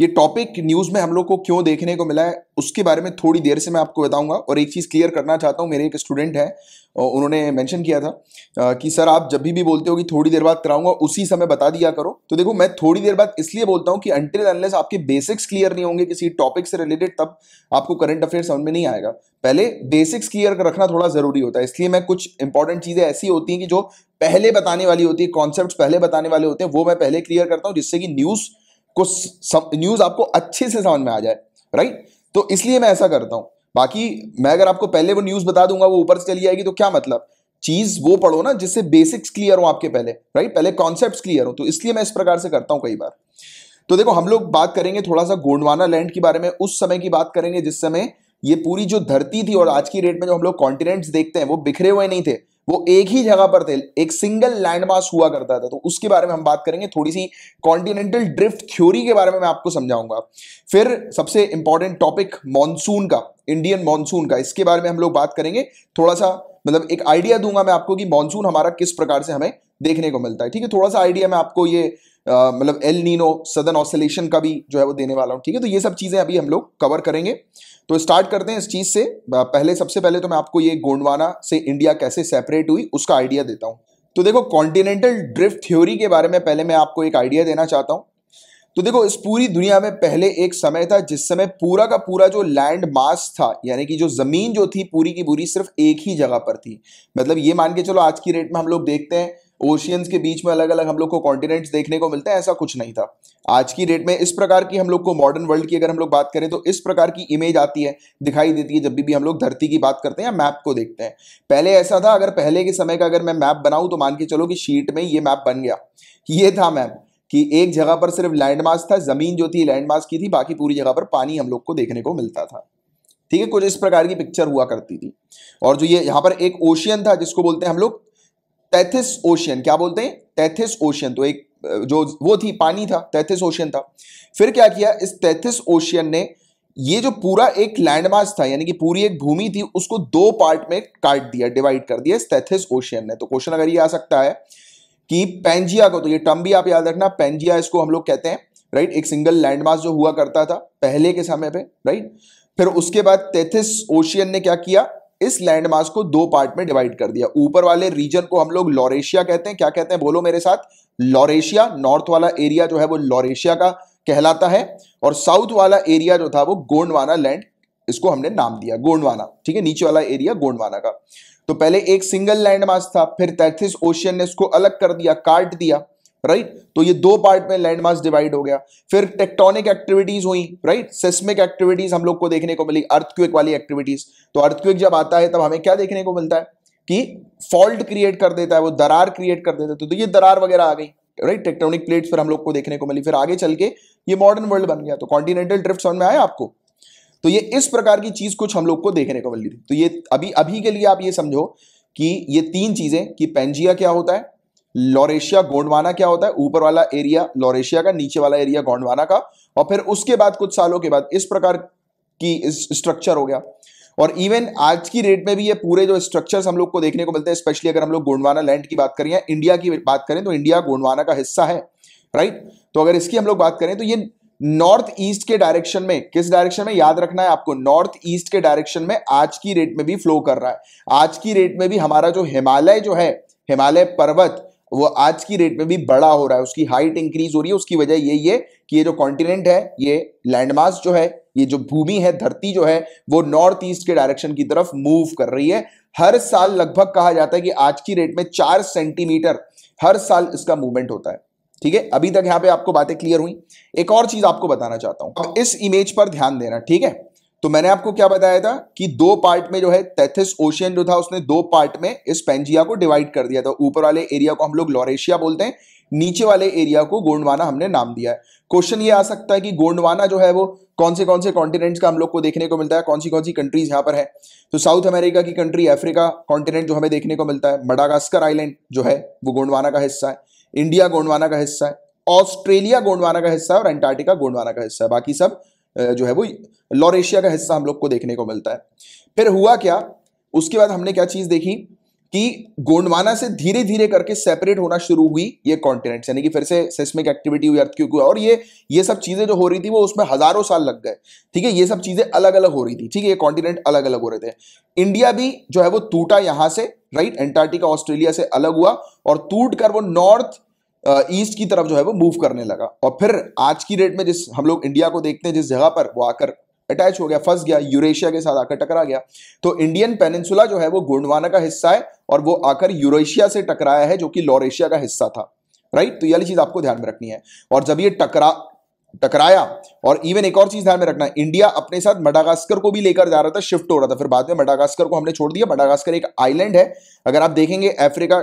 ये टॉपिक न्यूज़ में हम लोग को क्यों देखने को मिला है उसके बारे में थोड़ी देर से मैं आपको बताऊंगा और एक चीज़ क्लियर करना चाहता हूँ मेरे एक स्टूडेंट है उन्होंने मेंशन किया था कि सर आप जब भी भी बोलते हो कि थोड़ी देर बाद कराऊंगा उसी समय बता दिया करो तो देखो मैं थोड़ी देर बाद इसलिए बोलता हूँ कि अंटिल अनलेस आपके बेसिक्स क्लियर नहीं होंगे किसी टॉपिक से रिलेटेड तब आपको करंट अफेयर समझ में नहीं आएगा पहले बेसिक्स क्लियर रखना थोड़ा ज़रूरी होता है इसलिए मैं कुछ इंपॉर्टेंट चीज़ें ऐसी होती हैं कि जो पहले बताने वाली होती है कॉन्सेप्ट पहले बताने वाले होते हैं वो मैं पहले क्लियर करता हूँ जिससे कि न्यूज़ को न्यूज़ आपको अच्छे से समझ में आ जाए राइट तो इसलिए मैं ऐसा करता हूँ बाकी मैं अगर आपको पहले वो न्यूज़ बता दूंगा वो ऊपर से चली आएगी तो क्या मतलब चीज़ वो पढ़ो ना जिससे बेसिक्स क्लियर हो आपके पहले राइट पहले कॉन्सेप्ट क्लियर हो तो इसलिए मैं इस प्रकार से करता हूँ कई बार तो देखो हम लोग बात करेंगे थोड़ा सा गोंडवाना लैंड के बारे में उस समय की बात करेंगे जिस समय ये पूरी जो धरती थी और आज की डेट में जो हम लोग कॉन्टिनेंट्स देखते हैं वो बिखरे हुए नहीं थे वो एक ही जगह पर थे एक सिंगल मास हुआ करता था तो उसके बारे में हम बात करेंगे थोड़ी सी कॉन्टिनेंटल ड्रिफ्ट थ्योरी के बारे में मैं आपको समझाऊंगा फिर सबसे इंपॉर्टेंट टॉपिक मानसून का इंडियन मानसून का इसके बारे में हम लोग बात करेंगे थोड़ा सा मतलब एक आइडिया दूंगा मैं आपको कि मानसून हमारा किस प्रकार से हमें देखने को मिलता है ठीक है थोड़ा सा आइडिया मैं आपको ये मतलब एल नीनो सदन ऑसोलेशन का भी जो है वो देने वाला हूँ ठीक है तो ये सब चीज़ें अभी हम लोग कवर करेंगे तो स्टार्ट करते हैं इस चीज़ से पहले सबसे पहले तो मैं आपको ये गोंडवाना से इंडिया कैसे सेपरेट हुई उसका आइडिया देता हूँ तो देखो कॉन्टिनेंटल ड्रिफ्ट थ्योरी के बारे में पहले मैं आपको एक आइडिया देना चाहता हूँ तो देखो इस पूरी दुनिया में पहले एक समय था जिस समय पूरा का पूरा जो लैंड मास था यानी कि जो ज़मीन जो थी पूरी की पूरी सिर्फ एक ही जगह पर थी मतलब ये मान के चलो आज की रेट में हम लोग देखते हैं ओशियंस के बीच में अलग अलग हम लोग को कॉन्टिनेंट्स देखने को मिलते हैं ऐसा कुछ नहीं था आज की डेट में इस प्रकार की हम लोग को मॉडर्न वर्ल्ड की अगर हम लोग बात करें तो इस प्रकार की इमेज आती है दिखाई देती है जब भी, भी हम लोग धरती की बात करते हैं या मैप को देखते हैं पहले ऐसा था अगर पहले के समय का अगर मैं मैप बनाऊँ तो मान के चलो कि शीट में ये मैप बन गया ये था मैप कि एक जगह पर सिर्फ लैंडमार्क था ज़मीन जो थी लैंडमार्क की थी बाकी पूरी जगह पर पानी हम लोग को देखने को मिलता था ठीक है कुछ इस प्रकार की पिक्चर हुआ करती थी और जो ये यहाँ पर एक ओशियन था जिसको बोलते हैं हम लोग तैथिस ओशियन क्या बोलते हैं तैथिस ओशियन तो एक जो वो थी पानी था तैथिस ओशियन था फिर क्या किया इस तैथिस ओशियन ने ये जो पूरा एक लैंडमार्क था यानी कि पूरी एक भूमि थी उसको दो पार्ट में काट दिया डिवाइड कर दिया तैथिस ओशियन ने तो क्वेश्चन अगर ये आ सकता है कि पेंजिया को तो ये टर्म भी आप याद रखना पेंजिया इसको हम लोग कहते हैं राइट एक सिंगल लैंडमार्क जो हुआ करता था पहले के समय पे राइट फिर उसके बाद तेथिस ओशियन ने क्या किया इस लैंड को दो पार्ट में डिवाइड कर दिया ऊपर वाले रीजन को हम लोग लॉरेशिया कहते हैं क्या कहते हैं बोलो मेरे साथ लॉरेशिया नॉर्थ वाला एरिया जो है वो लॉरेशिया का कहलाता है और साउथ वाला एरिया जो था वो गोंडवाना लैंड इसको हमने नाम दिया गोंडवाना ठीक है नीचे वाला एरिया गोंडवाना का तो पहले एक सिंगल लैंड मास था फिर तैथिस ओशियन ने इसको अलग कर दिया काट दिया राइट तो ये दो पार्ट में लैंड मास डिवाइड हो गया फिर टेक्टोनिक एक्टिविटीज हुई राइट सेस्मिक एक्टिविटीज हम लोग को देखने को मिली अर्थक्विक वाली एक्टिविटीज तो अर्थक्विक जब आता है तब हमें क्या देखने को मिलता है कि फॉल्ट क्रिएट कर देता है वो दरार क्रिएट कर देता है तो, तो ये दरार वगैरह आ गई राइट टेक्टोनिक प्लेट्स फिर हम लोग को देखने को मिली फिर आगे चल के ये मॉडर्न वर्ल्ड बन गया तो कॉन्टिनेंटल ड्रिफ्ट समझ में आया आपको तो ये इस प्रकार की चीज कुछ हम लोग को देखने को मिली थी तो ये अभी अभी के लिए आप ये समझो कि ये तीन चीजें कि पेंजिया क्या होता है लॉरेशिया गोंडवाना क्या होता है ऊपर वाला एरिया लॉरेशिया का नीचे वाला एरिया गोंडवाना का और फिर उसके बाद कुछ सालों के बाद इस प्रकार की स्ट्रक्चर हो गया और इवन आज की रेट में भी ये पूरे जो स्ट्रक्चर्स हम लोग को देखने को मिलते हैं स्पेशली अगर हम लोग गोंडवाना लैंड की बात करें या इंडिया की बात करें तो इंडिया गोंडवाना का हिस्सा है राइट तो अगर इसकी हम लोग बात करें तो ये नॉर्थ ईस्ट के डायरेक्शन में किस डायरेक्शन में याद रखना है आपको नॉर्थ ईस्ट के डायरेक्शन में आज की रेट में भी फ्लो कर रहा है आज की रेट में भी हमारा जो हिमालय जो है हिमालय पर्वत वो आज की रेट में भी बड़ा हो रहा है उसकी हाइट इंक्रीज हो रही है उसकी वजह यही है कि ये जो कॉन्टिनेंट है ये लैंडमार्क जो है ये जो भूमि है धरती जो है वो नॉर्थ ईस्ट के डायरेक्शन की तरफ मूव कर रही है हर साल लगभग कहा जाता है कि आज की रेट में चार सेंटीमीटर हर साल इसका मूवमेंट होता है ठीक है अभी तक यहां पे आपको बातें क्लियर हुई एक और चीज आपको बताना चाहता हूं इस इमेज पर ध्यान देना ठीक है तो मैंने आपको क्या बताया था कि दो पार्ट में जो है तैथिस ओशियन जो था उसने दो पार्ट में इस पेंजिया को डिवाइड कर दिया था ऊपर वाले एरिया को हम लोग लॉरेशिया बोलते हैं नीचे वाले एरिया को गोंडवाना हमने नाम दिया है क्वेश्चन ये आ सकता है कि गोंडवाना जो है वो कौन से कौन से कॉन्टिनेंट्स का हम लोग को देखने को मिलता है कौन सी कौन सी कंट्रीज यहाँ पर है तो साउथ अमेरिका की कंट्री अफ्रीका कॉन्टिनेंट जो हमें देखने को मिलता है मडागास्कर आइलैंड जो है वो गोंडवाना का हिस्सा है इंडिया गोंडवाना का हिस्सा है ऑस्ट्रेलिया गोंडवाना का हिस्सा है और एंटार्टिका गोंडवाना का हिस्सा है बाकी सब जो है वो लॉरेशिया का हिस्सा हम लोग को देखने को मिलता है फिर हुआ क्या उसके बाद हमने क्या चीज़ देखी कि गोंडवाना से धीरे धीरे करके सेपरेट होना शुरू हुई ये कॉन्टिनेंट यानी कि फिर से सेस्मिक एक्टिविटी हुई अर्थ क्योंकि और ये ये सब चीज़ें जो हो रही थी वो उसमें हज़ारों साल लग गए ठीक है ये सब चीज़ें अलग अलग हो रही थी ठीक है ये कॉन्टिनेंट अलग अलग हो रहे थे इंडिया भी जो है वो टूटा यहां से राइट एंटार्टिका ऑस्ट्रेलिया से अलग हुआ और टूट कर वो नॉर्थ ईस्ट की तरफ जो है वो मूव करने लगा और फिर आज की डेट में जिस हम लोग इंडिया को देखते हैं जिस जगह पर वो आकर अटैच हो गया फंस गया यूरेशिया के साथ आकर टकरा गया तो इंडियन पेनिनसुला जो है वो गोंडवाना का हिस्सा है और वो आकर यूरेशिया से टकराया है जो कि लॉरेशिया का हिस्सा था राइट तो ये चीज आपको ध्यान में रखनी है और जब ये टकरा टकराया और इवन एक और चीज ध्यान में रखना इंडिया अपने साथ मडागास्कर को भी लेकर जा रहा था शिफ्ट हो रहा था फिर बाद में मडागास्कर को हमने छोड़ दिया मडागास्कर एक आइलैंड है अगर आप देखेंगे अफ्रीका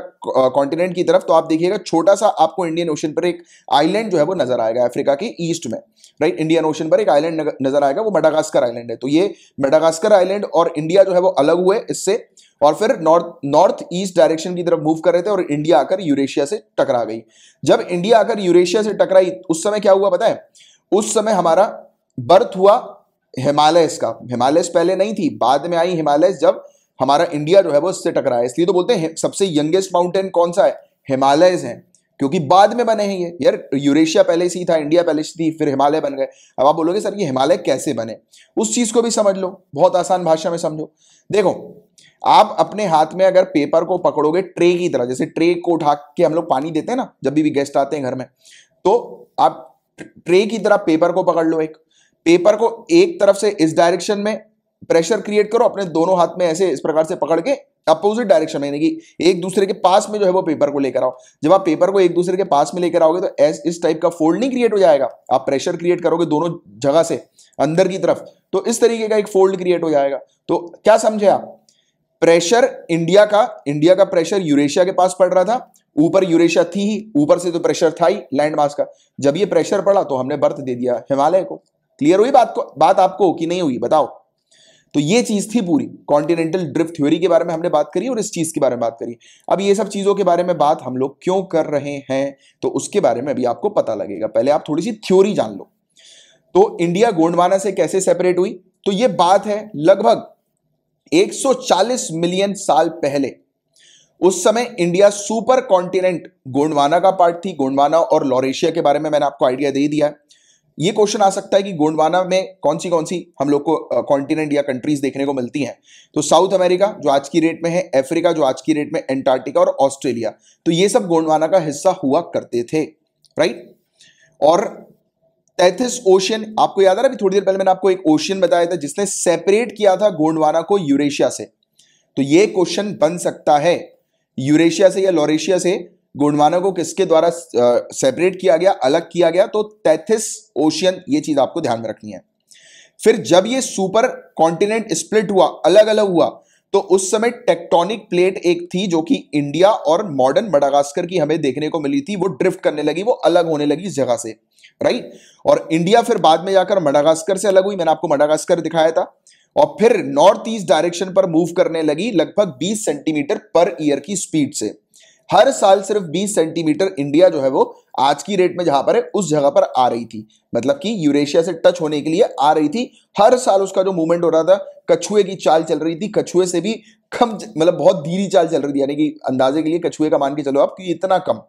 कॉन्टिनेंट की तरफ तो आप देखिएगा छोटा सा आपको इंडियन ओशन पर एक आइलैंड जो है वो नजर आएगा अफ्रीका के ईस्ट में राइट इंडियन ओशन पर एक आइलैंड नजर आएगा वो मडागास्कर आइलैंड है तो ये मेडागास्कर आइलैंड और इंडिया जो है वो अलग हुए इससे और फिर नॉर्थ नॉर्थ ईस्ट डायरेक्शन की तरफ मूव कर रहे थे और इंडिया आकर यूरेशिया से टकरा गई जब इंडिया आकर यूरेशिया से टकराई उस समय क्या हुआ बताए उस समय हमारा बर्थ हुआ हिमालयस का हिमालय पहले नहीं थी बाद में आई हिमालय जब हमारा इंडिया जो है वो उससे टकरा है इसलिए तो बोलते हैं सबसे यंगेस्ट माउंटेन कौन सा है हिमालय है क्योंकि बाद में बने हैं ये यार यूरेशिया पहले से ही था इंडिया पहले से थी फिर हिमालय बन गए अब आप बोलोगे सर ये हिमालय कैसे बने उस चीज़ को भी समझ लो बहुत आसान भाषा में समझो देखो आप अपने हाथ में अगर पेपर को पकड़ोगे ट्रे की तरह जैसे ट्रे को उठा के हम लोग पानी देते हैं ना जब भी गेस्ट आते हैं घर में तो आप ट्रे की तरह पेपर को पकड़ लो एक पेपर को एक तरफ से इस डायरेक्शन में प्रेशर क्रिएट करो अपने दोनों हाथ में ऐसे इस प्रकार से पकड़ के अपोजिट डायरेक्शन यानी कि एक दूसरे के पास में जो है वो पेपर को लेकर आओ जब आप पेपर को एक दूसरे के पास में लेकर आओगे तो एस इस टाइप का फोल्ड नहीं क्रिएट हो जाएगा आप प्रेशर क्रिएट करोगे दोनों जगह से अंदर की तरफ तो इस तरीके का एक फोल्ड क्रिएट हो जाएगा तो क्या समझे आप प्रेशर इंडिया का इंडिया का प्रेशर यूरेशिया के पास पड़ रहा था ऊपर यूरेशिया थी ही ऊपर से तो प्रेशर था ही लैंड मास का जब ये प्रेशर पड़ा तो हमने बर्थ दे दिया हिमालय को क्लियर हुई बात को बात आपको कि नहीं हुई बताओ तो ये चीज थी पूरी कॉन्टिनेंटल ड्रिफ्ट थ्योरी के बारे में हमने बात करी और इस चीज के बारे में बात करी अब ये सब चीजों के बारे में बात हम लोग क्यों कर रहे हैं तो उसके बारे में अभी आपको पता लगेगा पहले आप थोड़ी सी थ्योरी जान लो तो इंडिया गोंडवाना से कैसे सेपरेट हुई तो ये बात है लगभग 140 मिलियन साल पहले उस समय इंडिया सुपर कॉन्टिनेंट गोंडवाना का पार्ट थी गोंडवाना और लॉरेशिया के बारे में मैंने आपको आइडिया दे दिया है ये क्वेश्चन आ सकता है कि गोंडवाना में कौन सी कौन सी हम लोग को कॉन्टिनेंट या कंट्रीज देखने को मिलती हैं तो साउथ अमेरिका जो आज की रेट में है अफ्रीका जो आज की रेट में एंटार्क्टिका और ऑस्ट्रेलिया तो ये सब गोंडवाना का हिस्सा हुआ करते थे राइट और तैथिस ओशियन आपको याद आ रहा अभी थोड़ी देर पहले मैंने आपको एक ओशियन बताया था जिसने सेपरेट किया था गोंडवाना को यूरेशिया से तो ये क्वेश्चन बन सकता है यूरेशिया से या लोरेशिया से गोंडवाना को किसके द्वारा सेपरेट किया गया अलग किया गया तो तैथिस ओशियन ये चीज आपको ध्यान में रखनी है फिर जब ये सुपर कॉन्टिनेंट स्प्लिट हुआ अलग अलग हुआ तो उस समय टेक्टोनिक प्लेट एक थी जो कि इंडिया और मॉडर्न मडागास्कर की हमें देखने को मिली थी वो ड्रिफ्ट करने लगी वो अलग होने लगी इस जगह से राइट और इंडिया फिर बाद में जाकर मडागास्कर से अलग हुई मैंने आपको मडागास्कर दिखाया था और फिर नॉर्थ ईस्ट डायरेक्शन पर मूव करने लगी लगभग 20 सेंटीमीटर पर ईयर की स्पीड से हर साल सिर्फ 20 सेंटीमीटर इंडिया जो है वो आज की रेट में जहां पर है उस जगह पर आ रही थी मतलब कि यूरेशिया से टच होने के लिए आ रही थी हर साल उसका जो मूवमेंट हो रहा था कछुए की चाल चल रही थी कछुए से भी कम मतलब बहुत धीरी चाल चल रही थी यानी कि अंदाजे के लिए कछुए का मान के चलो आप कि इतना कम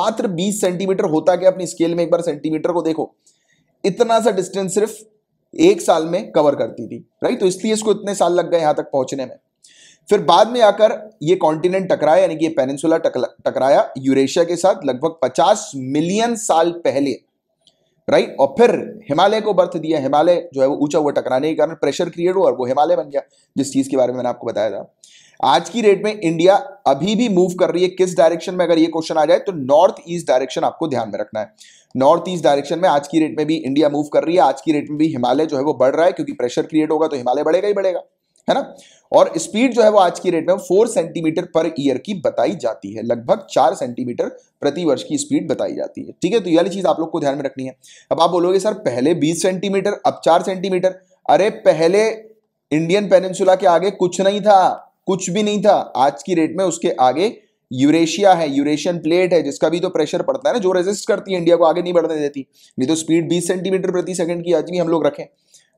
मात्र 20 सेंटीमीटर होता क्या अपनी स्केल में एक बार सेंटीमीटर को देखो इतना सा डिस्टेंस सिर्फ एक साल में कवर करती थी राइट तो इसलिए इसको इतने साल लग गए यहां तक पहुंचने में फिर बाद में आकर ये कॉन्टिनेंट टकराया यानी कि ये पेनिनसुला टकराया यूरेशिया के साथ लगभग 50 मिलियन साल पहले राइट और फिर हिमालय को बर्थ दिया हिमालय जो है वो ऊंचा हुआ टकराने के कारण प्रेशर क्रिएट हुआ और वो हिमालय बन गया जिस चीज के बारे में मैंने आपको बताया था आज की डेट में इंडिया अभी भी मूव कर रही है किस डायरेक्शन में अगर ये क्वेश्चन आ जाए तो नॉर्थ ईस्ट डायरेक्शन आपको ध्यान में रखना है नॉर्थ ईस्ट डायरेक्शन में आज की रेट में भी इंडिया मूव कर रही है आज की रेट में भी हिमालय जो है वो बढ़ रहा है क्योंकि प्रेशर क्रिएट होगा तो हिमालय बढ़ेगा ही बढ़ेगा है ना और स्पीड जो है वो आज की रेट में फोर सेंटीमीटर पर ईयर की बताई जाती है लगभग चार सेंटीमीटर प्रति वर्ष की स्पीड बताई जाती है ठीक है तो ये वाली चीज़ आप लोग को ध्यान में रखनी है अब आप बोलोगे सर पहले बीस सेंटीमीटर अब चार सेंटीमीटर अरे पहले इंडियन पेनिनसुला के आगे कुछ नहीं था कुछ भी नहीं था आज की रेट में उसके आगे यूरेशिया है यूरेशियन प्लेट है जिसका भी तो प्रेशर पड़ता है ना जो रेजिस्ट करती है इंडिया को आगे नहीं बढ़ने देती नहीं तो स्पीड 20 सेंटीमीटर प्रति सेकंड की आज भी हम लोग रखें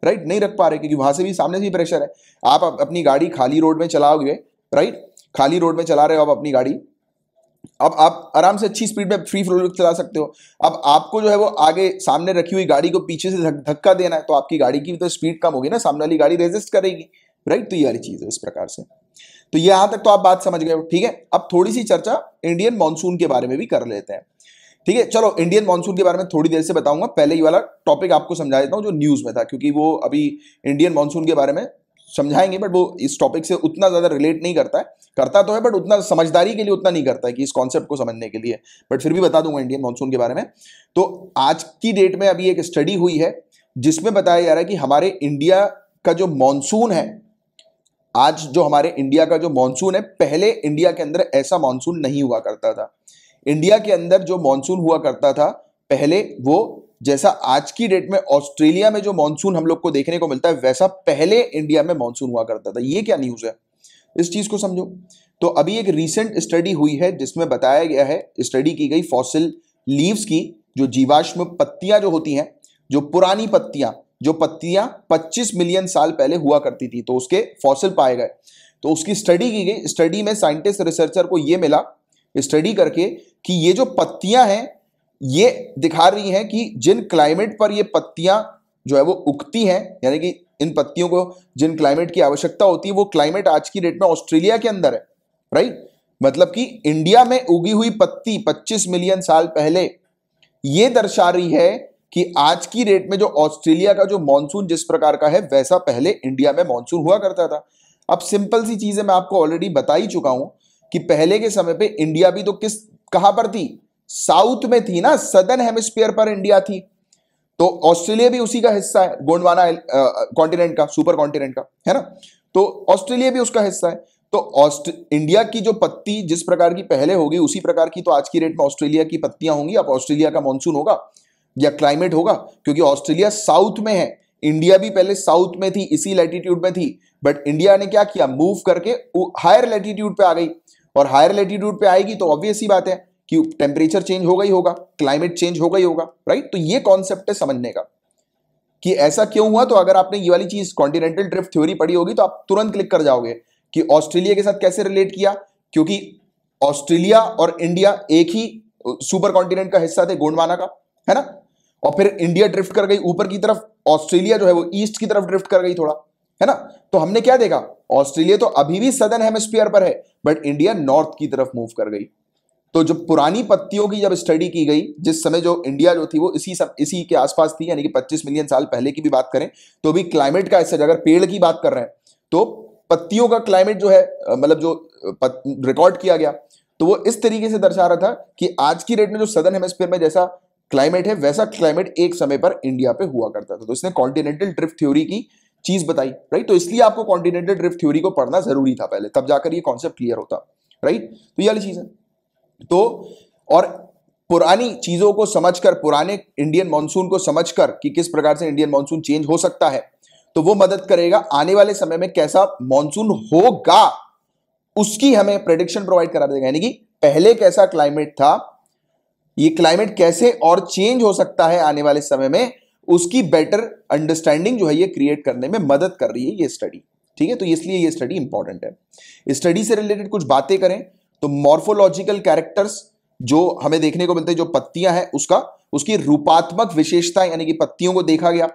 राइट नहीं रख पा रहे क्योंकि वहां से भी सामने से भी प्रेशर है आप अपनी गाड़ी खाली रोड में चलाओगे राइट खाली रोड में चला रहे हो आप अपनी गाड़ी अब आप आराम से अच्छी स्पीड में फ्री फ्लो चला सकते हो अब आपको जो है वो आगे सामने रखी हुई गाड़ी को पीछे से धक्का देना है तो आपकी गाड़ी की तो स्पीड कम होगी ना सामने वाली गाड़ी रेजिस्ट करेगी राइट तो ये वाली चीज़ है इस प्रकार से तो यहां तक तो आप बात समझ गए हो ठीक है अब थोड़ी सी चर्चा इंडियन मानसून के बारे में भी कर लेते हैं ठीक है चलो इंडियन मानसून के बारे में थोड़ी देर से बताऊंगा पहले ये वाला टॉपिक आपको समझा देता हूँ जो न्यूज़ में था क्योंकि वो अभी इंडियन मानसून के बारे में समझाएंगे बट वो इस टॉपिक से उतना ज़्यादा रिलेट नहीं करता है करता तो है बट उतना समझदारी के लिए उतना नहीं करता है कि इस कॉन्सेप्ट को समझने के लिए बट फिर भी बता दूंगा इंडियन मानसून के बारे में तो आज की डेट में अभी एक स्टडी हुई है जिसमें बताया जा रहा है कि हमारे इंडिया का जो मानसून है आज जो हमारे इंडिया का जो मानसून है पहले इंडिया के अंदर ऐसा मानसून नहीं हुआ करता था इंडिया के अंदर जो मानसून हुआ करता था पहले वो जैसा आज की डेट में ऑस्ट्रेलिया में जो मानसून हम लोग को देखने को मिलता है वैसा पहले इंडिया में मानसून हुआ करता था ये क्या न्यूज़ है इस चीज़ को समझो तो अभी एक रिसेंट स्टडी हुई है जिसमें बताया गया है स्टडी की गई फॉसिल लीव्स की जो जीवाश्म पत्तियां जो होती हैं जो पुरानी पत्तियां जो पत्तियां 25 मिलियन साल पहले हुआ करती थी तो उसके फॉसिल पाए गए तो उसकी स्टडी की गई स्टडी में साइंटिस्ट रिसर्चर को यह मिला स्टडी करके कि ये जो पत्तियां हैं ये दिखा रही हैं कि जिन क्लाइमेट पर ये पत्तियां जो है वो उगती हैं यानी कि इन पत्तियों को जिन क्लाइमेट की आवश्यकता होती है वो क्लाइमेट आज की डेट में ऑस्ट्रेलिया के अंदर है राइट मतलब कि इंडिया में उगी हुई पत्ती 25 मिलियन साल पहले ये दर्शा रही है कि आज की रेट में जो ऑस्ट्रेलिया का जो मानसून जिस प्रकार का है वैसा पहले इंडिया में मानसून हुआ करता था अब सिंपल सी चीजें मैं आपको ऑलरेडी बता ही चुका हूं कि पहले के समय पे इंडिया भी तो किस कहां पर थी साउथ में थी ना सदर्न हेमिस्फीयर पर इंडिया थी तो ऑस्ट्रेलिया भी उसी का हिस्सा है गोंडवाना कॉन्टिनेंट का सुपर कॉन्टिनेंट का है ना तो ऑस्ट्रेलिया भी उसका हिस्सा है तो इंडिया की जो पत्ती जिस प्रकार की पहले होगी उसी प्रकार की तो आज की रेट में ऑस्ट्रेलिया की पत्तियां होंगी अब ऑस्ट्रेलिया का मानसून होगा या क्लाइमेट होगा क्योंकि ऑस्ट्रेलिया साउथ में है इंडिया भी पहले साउथ में थी इसी लैटीट्यूड में थी बट इंडिया ने क्या किया मूव करके हायर लैटिट्यूड पे आ गई और हायर लेटीट्यूड पे आएगी तो ऑब्वियस ही बात है कि टेम्परेचर चेंज होगा ही होगा क्लाइमेट चेंज होगा ही होगा राइट तो ये कॉन्सेप्ट है समझने का कि ऐसा क्यों हुआ तो अगर आपने ये वाली चीज कॉन्टिनेंटल ड्रिफ्ट थ्योरी पढ़ी होगी तो आप तुरंत क्लिक कर जाओगे कि ऑस्ट्रेलिया के साथ कैसे रिलेट किया क्योंकि ऑस्ट्रेलिया और इंडिया एक ही सुपर कॉन्टिनेंट का हिस्सा थे गोंडवाना का है ना और फिर इंडिया ड्रिफ्ट कर गई ऊपर की तरफ ऑस्ट्रेलिया जो है वो ईस्ट की तरफ ड्रिफ्ट कर गई थोड़ा है ना तो हमने क्या देखा ऑस्ट्रेलिया तो अभी भी सदर्न हेमस्फीयर पर है बट इंडिया नॉर्थ की तरफ मूव कर गई तो जो पुरानी पत्तियों की जब स्टडी की गई जिस समय जो इंडिया जो थी वो इसी सब इसी के आसपास थी यानी कि 25 मिलियन साल पहले की भी बात करें तो भी क्लाइमेट का ऐसा अगर पेड़ की बात कर रहे हैं तो पत्तियों का क्लाइमेट जो है मतलब जो रिकॉर्ड किया गया तो वो इस तरीके से दर्शा रहा था कि आज की डेट में जो सदर्न हेमस्फीयर में जैसा क्लाइमेट है वैसा क्लाइमेट एक समय पर इंडिया पे हुआ करता था तो इसने कॉन्टिनेंटल ड्रिफ्ट थ्योरी की चीज बताई राइट तो इसलिए आपको कॉन्टिनेंटल ड्रिफ्ट थ्योरी को पढ़ना जरूरी था पहले तब जाकर ये कॉन्सेप्ट क्लियर होता राइट तो ये वाली चीज है तो और पुरानी चीजों को समझकर पुराने इंडियन मानसून को समझकर कि किस प्रकार से इंडियन मानसून चेंज हो सकता है तो वो मदद करेगा आने वाले समय में कैसा मानसून होगा उसकी हमें प्रेडिक्शन प्रोवाइड करा देगा यानी कि पहले कैसा क्लाइमेट था ये क्लाइमेट कैसे और चेंज हो सकता है आने वाले समय में उसकी बेटर अंडरस्टैंडिंग जो है ये क्रिएट करने में मदद कर रही है ये स्टडी ठीक है तो इसलिए ये स्टडी इंपॉर्टेंट है स्टडी से रिलेटेड कुछ बातें करें तो मॉर्फोलॉजिकल कैरेक्टर्स जो हमें देखने को मिलते हैं जो पत्तियां हैं उसका उसकी रूपात्मक विशेषता यानी कि पत्तियों को देखा गया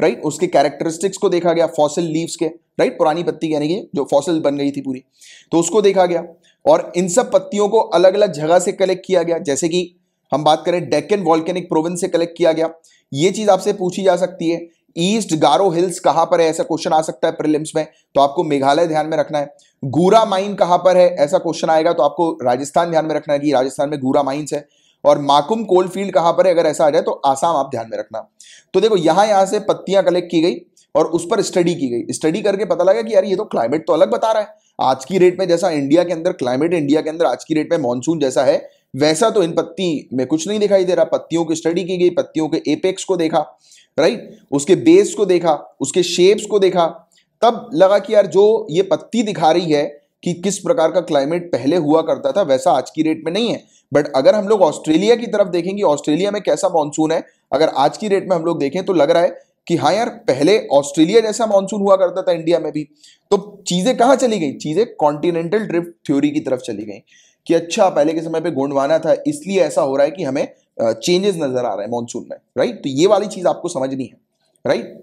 राइट उसके कैरेक्टरिस्टिक्स को देखा गया फॉसिल लीव्स के राइट पुरानी पत्ती यानी कि जो फॉसिल बन गई थी पूरी तो उसको देखा गया और इन सब पत्तियों को अलग अलग जगह से कलेक्ट किया गया जैसे कि हम बात करें डेकन वॉल्केनिक प्रोविंस से कलेक्ट किया गया ये चीज आपसे पूछी जा सकती है ईस्ट गारो हिल्स कहां पर है ऐसा क्वेश्चन आ सकता है प्रिलिम्स में तो आपको मेघालय ध्यान में रखना है गूरा माइन कहां पर है ऐसा क्वेश्चन आएगा तो आपको राजस्थान ध्यान में रखना है कि राजस्थान में गूरा माइन्स है और माकुम कोल्ड फील्ड कहां पर है अगर ऐसा आ जाए तो आसाम आप ध्यान में रखना तो देखो यहां यहां से पत्तियां कलेक्ट की गई और उस पर स्टडी की गई स्टडी करके पता लगा कि यार ये तो क्लाइमेट तो अलग बता रहा है आज की रेट में जैसा इंडिया के अंदर क्लाइमेट इंडिया के अंदर आज की रेट में मानसून जैसा है वैसा तो इन पत्ती में कुछ नहीं दिखाई दे रहा पत्तियों की स्टडी की गई पत्तियों के एपेक्स को देखा राइट उसके बेस को देखा उसके शेप्स को देखा तब लगा कि यार जो ये पत्ती दिखा रही है कि किस प्रकार का क्लाइमेट पहले हुआ करता था वैसा आज की रेट में नहीं है बट अगर हम लोग ऑस्ट्रेलिया की तरफ देखेंगे ऑस्ट्रेलिया में कैसा मानसून है अगर आज की रेट में हम लोग देखें तो लग रहा है कि हाँ यार पहले ऑस्ट्रेलिया जैसा मानसून हुआ करता था इंडिया में भी तो चीजें कहाँ चली गई चीजें कॉन्टिनेंटल ड्रिफ्ट थ्योरी की तरफ चली गई कि अच्छा पहले के समय पे गोंडवाना था इसलिए ऐसा हो रहा है कि हमें चेंजेस नजर आ रहे हैं मॉनसून में राइट तो ये वाली चीज आपको समझनी है राइट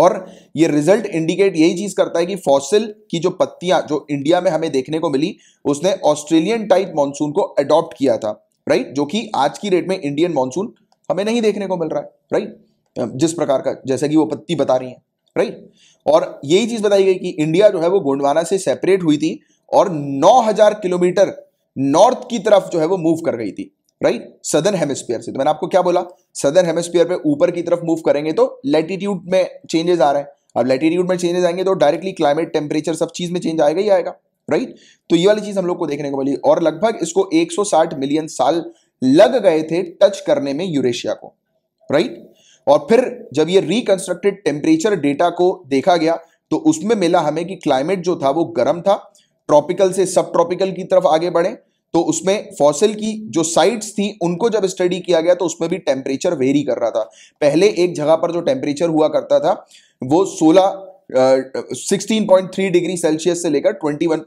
और ये रिजल्ट इंडिकेट यही चीज करता है कि फॉसिल की जो पत्तियां जो इंडिया में हमें देखने को मिली उसने ऑस्ट्रेलियन टाइप मानसून को अडॉप्ट किया था राइट जो कि आज की रेट में इंडियन मानसून हमें नहीं देखने को मिल रहा है राइट जिस प्रकार का जैसा कि वो पत्ती बता रही है राइट और यही चीज बताई गई कि इंडिया जो है वो गोंडवाना से सेपरेट हुई थी और 9000 किलोमीटर नॉर्थ की तरफ जो है वो मूव कर गई थी राइट सदर हेमिस्फीयर से तो मैंने आपको क्या बोला सदर हेमिस्फीयर पे ऊपर की तरफ मूव करेंगे तो लेटीट्यूड में चेंजेस आ रहे हैं अब लेटीट्यूड में चेंजेस आएंगे तो डायरेक्टली क्लाइमेट टेम्परेचर सब चीज में चेंज आएगा ही आएगा राइट तो ये वाली चीज हम लोग को देखने को मिली और लगभग इसको एक मिलियन साल लग गए थे टच करने में यूरेशिया को राइट और फिर जब ये रिकंस्ट्रक्टेड टेम्परेचर डेटा को देखा गया तो उसमें मिला हमें कि क्लाइमेट जो था वो गर्म था ट्रॉपिकल से सब ट्रॉपिकल की तरफ आगे बढ़े तो उसमें फॉसिल की जो साइट्स थी उनको जब स्टडी किया गया तो उसमें भी टेम्परेचर वेरी कर रहा था पहले एक जगह पर जो टेम्परेचर हुआ करता था वो 16 16.3 डिग्री सेल्सियस से लेकर 21.3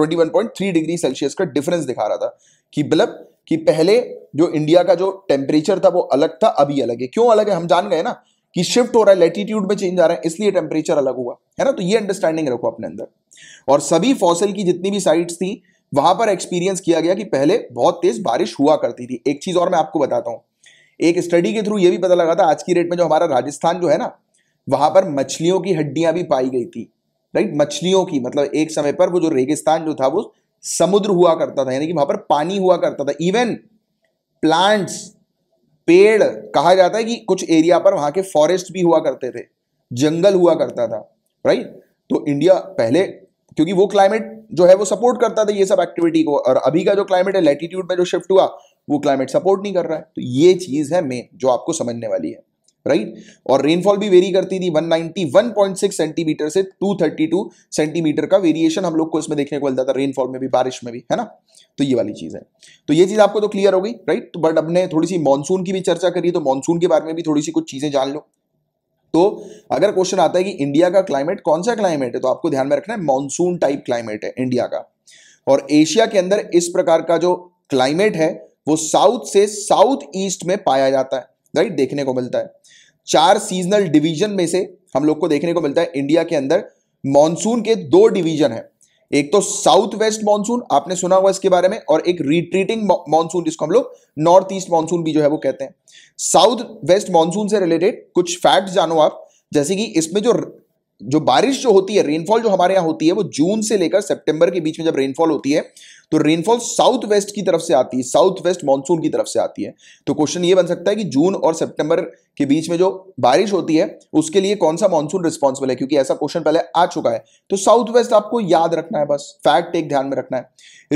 21.3 डिग्री सेल्सियस का डिफरेंस दिखा रहा था कि मतलब कि पहले जो इंडिया का जो टेम्परेचर था वो अलग था अभी अलग है क्यों अलग है हम जान गए ना कि शिफ्ट हो रहा है लेटीट्यूड में चेंज आ रहा है इसलिए टेम्परेचर अलग हुआ है ना तो ये अंडरस्टैंडिंग रखो अपने अंदर और सभी फॉसल की जितनी भी साइट्स थी वहां पर एक्सपीरियंस किया गया कि पहले बहुत तेज बारिश हुआ करती थी एक चीज और मैं आपको बताता हूँ एक स्टडी के थ्रू ये भी पता लगा था आज की रेट में जो हमारा राजस्थान जो है ना वहां पर मछलियों की हड्डियां भी पाई गई थी राइट मछलियों की मतलब एक समय पर वो जो रेगिस्तान जो था वो समुद्र हुआ करता था यानी कि वहां पर पानी हुआ करता था इवन प्लांट्स पेड़ कहा जाता है कि कुछ एरिया पर वहां के फॉरेस्ट भी हुआ करते थे जंगल हुआ करता था राइट तो इंडिया पहले क्योंकि वो क्लाइमेट जो है वो सपोर्ट करता था ये सब एक्टिविटी को और अभी का जो क्लाइमेट है लेटीट्यूड में जो शिफ्ट हुआ वो क्लाइमेट सपोर्ट नहीं कर रहा है तो ये चीज़ है मेन जो आपको समझने वाली है राइट और रेनफॉल भी वेरी करती थी 191.6 सेंटीमीटर से 232 सेंटीमीटर का वेरिएशन हम लोग को इसमें देखने को मिलता था रेनफॉल में भी बारिश में भी है ना तो ये वाली चीज़ है तो ये चीज़ आपको तो क्लियर हो गई राइट तो बट अपने थोड़ी सी मानसून की भी चर्चा करी तो मानसून के बारे में भी थोड़ी सी कुछ चीज़ें जान लो तो अगर क्वेश्चन आता है कि इंडिया का क्लाइमेट कौन सा क्लाइमेट है तो आपको ध्यान में रखना है मानसून टाइप क्लाइमेट है इंडिया का और एशिया के अंदर इस प्रकार का जो क्लाइमेट है वो साउथ से साउथ ईस्ट में पाया जाता है राइट देखने को मिलता है चार सीजनल डिवीजन में से हम लोग को देखने को मिलता है इंडिया के अंदर मॉनसून के दो डिवीजन है एक तो साउथ वेस्ट मानसून आपने सुना होगा इसके बारे में और एक रिट्रीटिंग मानसून जिसको हम लोग नॉर्थ ईस्ट मानसून भी जो है वो कहते हैं साउथ वेस्ट मानसून से रिलेटेड कुछ फैक्ट जानो आप जैसे कि इसमें जो जो बारिश जो होती है रेनफॉल जो हमारे यहाँ होती है वो जून से लेकर सितंबर के बीच में जब रेनफॉल होती है तो रेनफॉल साउथ वेस्ट की तरफ से आती है साउथ वेस्ट मानसून की तरफ से आती है तो क्वेश्चन ये बन सकता है कि जून और सितंबर के बीच में जो बारिश होती है उसके लिए कौन सा मानसून रिस्पॉन्सिबल है क्योंकि ऐसा क्वेश्चन पहले आ चुका है तो साउथ वेस्ट आपको याद रखना है बस फैक्ट एक ध्यान में रखना है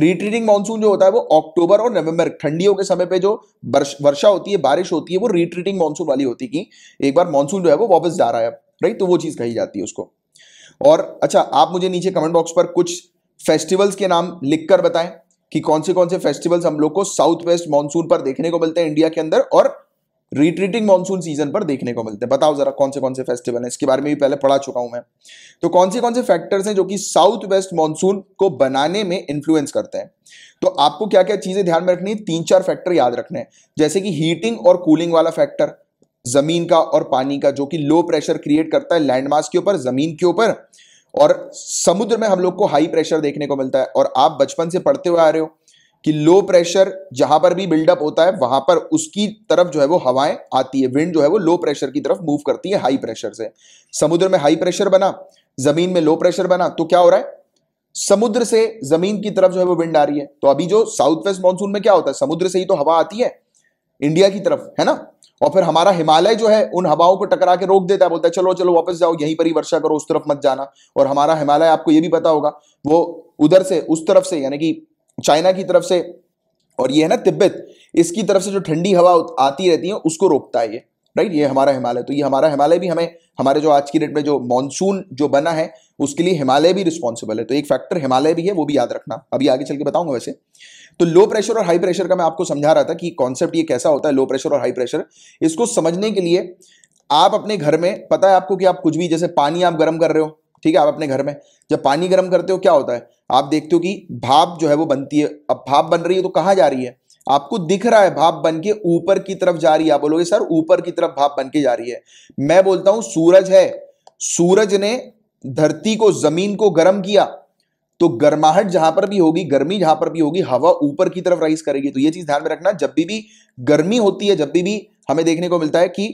रिट्रीटिंग मानसून जो होता है वो अक्टूबर और नवंबर ठंडियों के समय पे जो वर्षा होती है बारिश होती है वो रिट्रीटिंग मानसून वाली होती है एक बार मानसून जो है वो वापस जा रहा है राइट तो वो चीज़ कही जाती है उसको और अच्छा आप मुझे नीचे कमेंट बॉक्स पर कुछ फेस्टिवल्स के नाम लिखकर बताएं कि कौन से कौन से फेस्टिवल्स हम लोग को साउथ वेस्ट मानसून पर देखने को मिलते हैं इंडिया के अंदर और रिट्रीटिंग मानसून सीजन पर देखने को मिलते हैं बताओ जरा कौन से कौन से फेस्टिवल हैं इसके बारे में भी पहले पढ़ा चुका हूं मैं तो कौन से कौन से फैक्टर्स हैं जो कि साउथ वेस्ट मानसून को बनाने में इन्फ्लुएंस करते हैं तो आपको क्या क्या चीजें ध्यान में रखनी है तीन चार फैक्टर याद रखने हैं जैसे कि हीटिंग और कूलिंग वाला फैक्टर जमीन का और पानी का जो कि लो प्रेशर क्रिएट करता है लैंडमार्क के ऊपर जमीन के ऊपर और समुद्र में हम लोग को हाई प्रेशर देखने को मिलता है और आप बचपन से पढ़ते हुए आ रहे हो कि लो प्रेशर जहां पर भी बिल्डअप होता है वहां पर उसकी तरफ जो है वो हवाएं आती है विंड जो है वो लो प्रेशर की तरफ मूव करती है हाई प्रेशर से समुद्र में हाई प्रेशर बना जमीन में लो प्रेशर बना तो क्या हो रहा है समुद्र से जमीन की तरफ जो है वो विंड आ रही है तो अभी जो साउथ वेस्ट मानसून में क्या होता है समुद्र से ही तो हवा आती है इंडिया की तरफ है ना और फिर हमारा हिमालय जो है उन हवाओं को टकरा के रोक देता है बोलता है चलो चलो वापस जाओ यहीं पर ही वर्षा करो उस तरफ मत जाना और हमारा हिमालय आपको ये भी पता होगा वो उधर से उस तरफ से यानी कि चाइना की तरफ से और ये है ना तिब्बत इसकी तरफ से जो ठंडी हवा आती रहती है उसको रोकता है ये राइट ये हमारा हिमालय तो ये हमारा हिमालय भी हमें हमारे जो आज की डेट में जो मानसून जो बना है उसके लिए हिमालय भी रिस्पॉन्सिबल है तो एक फैक्टर हिमालय भी है वो भी याद रखना अभी आगे चल के बताऊंगा वैसे तो लो प्रेशर और हाई प्रेशर का मैं आपको समझा रहा था कि कॉन्सेप्ट ये कैसा होता है लो प्रेशर और हाई प्रेशर इसको समझने के लिए आप अपने घर में पता है आपको कि आप कुछ भी जैसे पानी आप गर्म कर रहे हो ठीक है आप अपने घर में जब पानी गर्म करते हो क्या होता है आप देखते हो कि भाप जो है वो बनती है अब भाप बन रही है तो कहाँ जा रही है आपको दिख रहा है भाप बन के ऊपर की तरफ जा रही है आप बोलोगे सर ऊपर की तरफ भाप बन के जा रही है मैं बोलता हूं सूरज है सूरज ने धरती को जमीन को गर्म किया तो गर्माहट जहां पर भी होगी गर्मी जहां पर भी होगी हवा ऊपर की तरफ राइज करेगी तो ये चीज ध्यान में रखना जब भी भी गर्मी होती है जब भी भी हमें देखने को मिलता है कि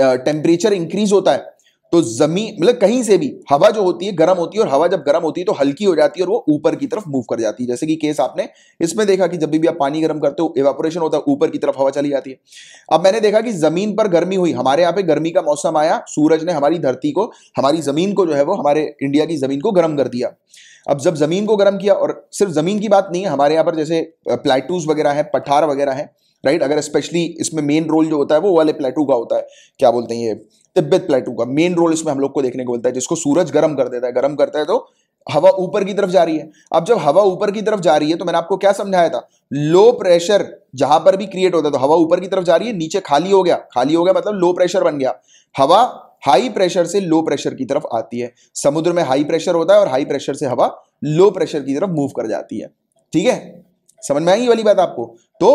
टेम्परेचर इंक्रीज होता है तो जमीन मतलब कहीं से भी हवा जो होती है गर्म होती है और हवा जब गर्म होती है तो हल्की हो जाती है और वो ऊपर की तरफ मूव कर जाती है जैसे कि केस आपने इसमें देखा कि जब भी आप पानी गर्म करते हो एवापोरेशन होता है ऊपर की तरफ हवा चली जाती है अब मैंने देखा कि जमीन पर गर्मी हुई हमारे यहाँ पे गर्मी का मौसम आया सूरज ने हमारी धरती को हमारी जमीन को जो है वो हमारे इंडिया की जमीन को गर्म कर दिया अब जब जमीन को गर्म किया और सिर्फ जमीन की बात नहीं है हमारे यहाँ पर जैसे प्लेटूज वगैरह है पठार वगैरह है राइट अगर स्पेशली इसमें मेन रोल जो होता है वो वाले प्लेटू का होता है क्या बोलते हैं ये तिब्बत प्लेटू का मेन रोल इसमें हम लोग को देखने को मिलता है जिसको सूरज गर्म कर देता है गर्म करता है तो हवा ऊपर की तरफ जा रही है अब जब हवा ऊपर की तरफ जा रही है तो मैंने आपको क्या समझाया था लो प्रेशर जहां पर भी क्रिएट होता है तो हवा ऊपर की तरफ जा रही है नीचे खाली हो गया खाली हो गया मतलब लो प्रेशर बन गया हवा हाई प्रेशर से लो प्रेशर की तरफ आती है समुद्र में हाई प्रेशर होता है और हाई प्रेशर से हवा लो प्रेशर की तरफ मूव कर जाती है ठीक है समझ में आएगी वाली बात आपको तो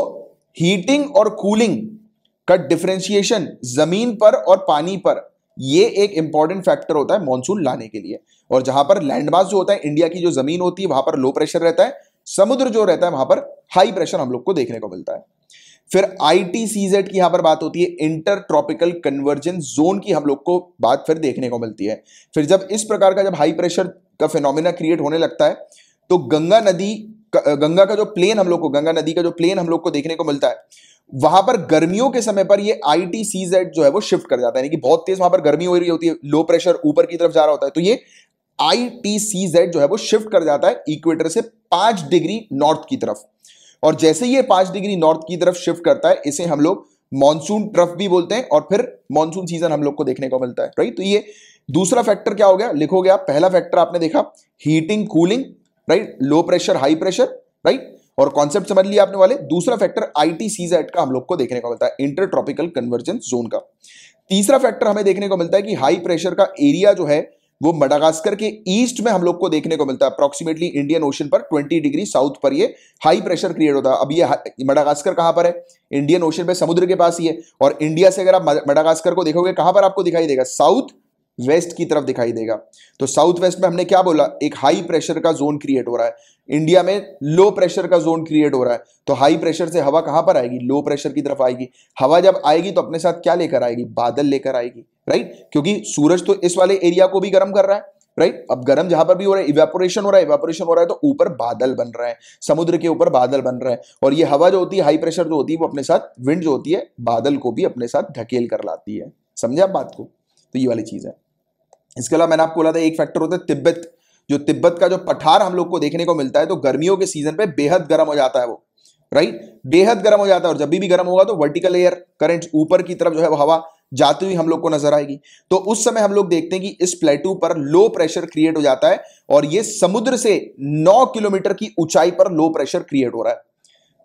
हीटिंग और कूलिंग का डिफ्रेंशिएशन जमीन पर और पानी पर ये एक इंपॉर्टेंट फैक्टर होता है मानसून लाने के लिए और जहां पर लैंडमार्क जो होता है इंडिया की जो जमीन होती है वहां पर लो प्रेशर रहता है समुद्र जो रहता है वहां पर हाई प्रेशर हम लोग को देखने को मिलता है फिर आई टी की यहां पर बात होती है इंटर ट्रॉपिकल कन्वर्जन जोन की हम लोग को बात फिर देखने को मिलती है फिर जब इस प्रकार का जब हाई प्रेशर का फिनोमिना क्रिएट होने लगता है तो गंगा नदी गंगा का जो प्लेन हम लोग को गंगा नदी का जो प्लेन हम लोग को देखने को मिलता है वहां पर गर्मियों के समय पर ये आई टी सी जेड जो है वो शिफ्ट कर जाता है यानी कि बहुत तेज वहां पर गर्मी हो रही होती है लो प्रेशर ऊपर की तरफ जा रहा होता है तो ये आई टी सी जेड जो है वो शिफ्ट कर जाता है इक्वेटर से पांच डिग्री नॉर्थ की तरफ और जैसे ये पांच डिग्री नॉर्थ की तरफ शिफ्ट करता है इसे हम लोग मानसून ट्रफ भी बोलते हैं और फिर मानसून सीजन हम लोग को देखने को मिलता है राइट तो ये दूसरा फैक्टर क्या हो गया लिखोगे आप पहला फैक्टर आपने देखा heating cooling right low pressure high pressure right और कॉन्सेप्ट समझ लिया आपने वाले दूसरा फैक्टर आईटीसीज का हम लोग को देखने को मिलता है इंटर ट्रॉपिकल कन्वर्जेंस जोन का तीसरा फैक्टर हमें देखने को मिलता है कि हाई प्रेशर का एरिया जो है वो मडागास्कर के ईस्ट में हम लोग को देखने को मिलता है अप्रोक्सीमेटली इंडियन ओशन पर 20 डिग्री साउथ पर ये हाई प्रेशर क्रिएट होता है अब ये मडागास्कर कहां पर है इंडियन ओशन पे समुद्र के पास ही है और इंडिया से अगर आप मडागास्कर को देखोगे कहां पर आपको दिखाई देगा साउथ वेस्ट की तरफ दिखाई देगा तो साउथ वेस्ट में हमने क्या बोला एक हाई प्रेशर का जोन क्रिएट हो रहा है इंडिया में लो प्रेशर का जोन क्रिएट हो रहा है तो हाई प्रेशर से हवा कहां पर आएगी लो प्रेशर की तरफ आएगी हवा जब आएगी तो अपने साथ क्या लेकर आएगी बादल लेकर आएगी राइट क्योंकि सूरज तो इस वाले एरिया को भी गर्म कर रहा है राइट अब गर्म जहां पर भी हो रहा है इवेपोरेशन हो रहा है इवेपोरेशन हो रहा है तो ऊपर बादल बन रहा है समुद्र के ऊपर बादल बन रहा है और ये हवा जो होती है हाई प्रेशर जो होती है वो अपने साथ विंड जो होती है बादल को भी अपने साथ ढकेल कर लाती है समझे आप बात को तो ये वाली चीज है इसके अलावा मैंने आपको बोला था एक फैक्टर होता है तिब्बत जो तिब्बत का जो पठार हम लोग को देखने को मिलता है तो गर्मियों के सीजन पे बेहद गर्म हो जाता है वो राइट बेहद गर्म हो जाता है और जब भी गर्म होगा तो वर्टिकल एयर करंट ऊपर की तरफ जो है हवा जाती हुई हम लोग को नजर आएगी तो उस समय हम लोग देखते हैं कि इस प्लेटू पर लो प्रेशर क्रिएट हो जाता है और ये समुद्र से 9 किलोमीटर की ऊंचाई पर लो प्रेशर क्रिएट हो रहा है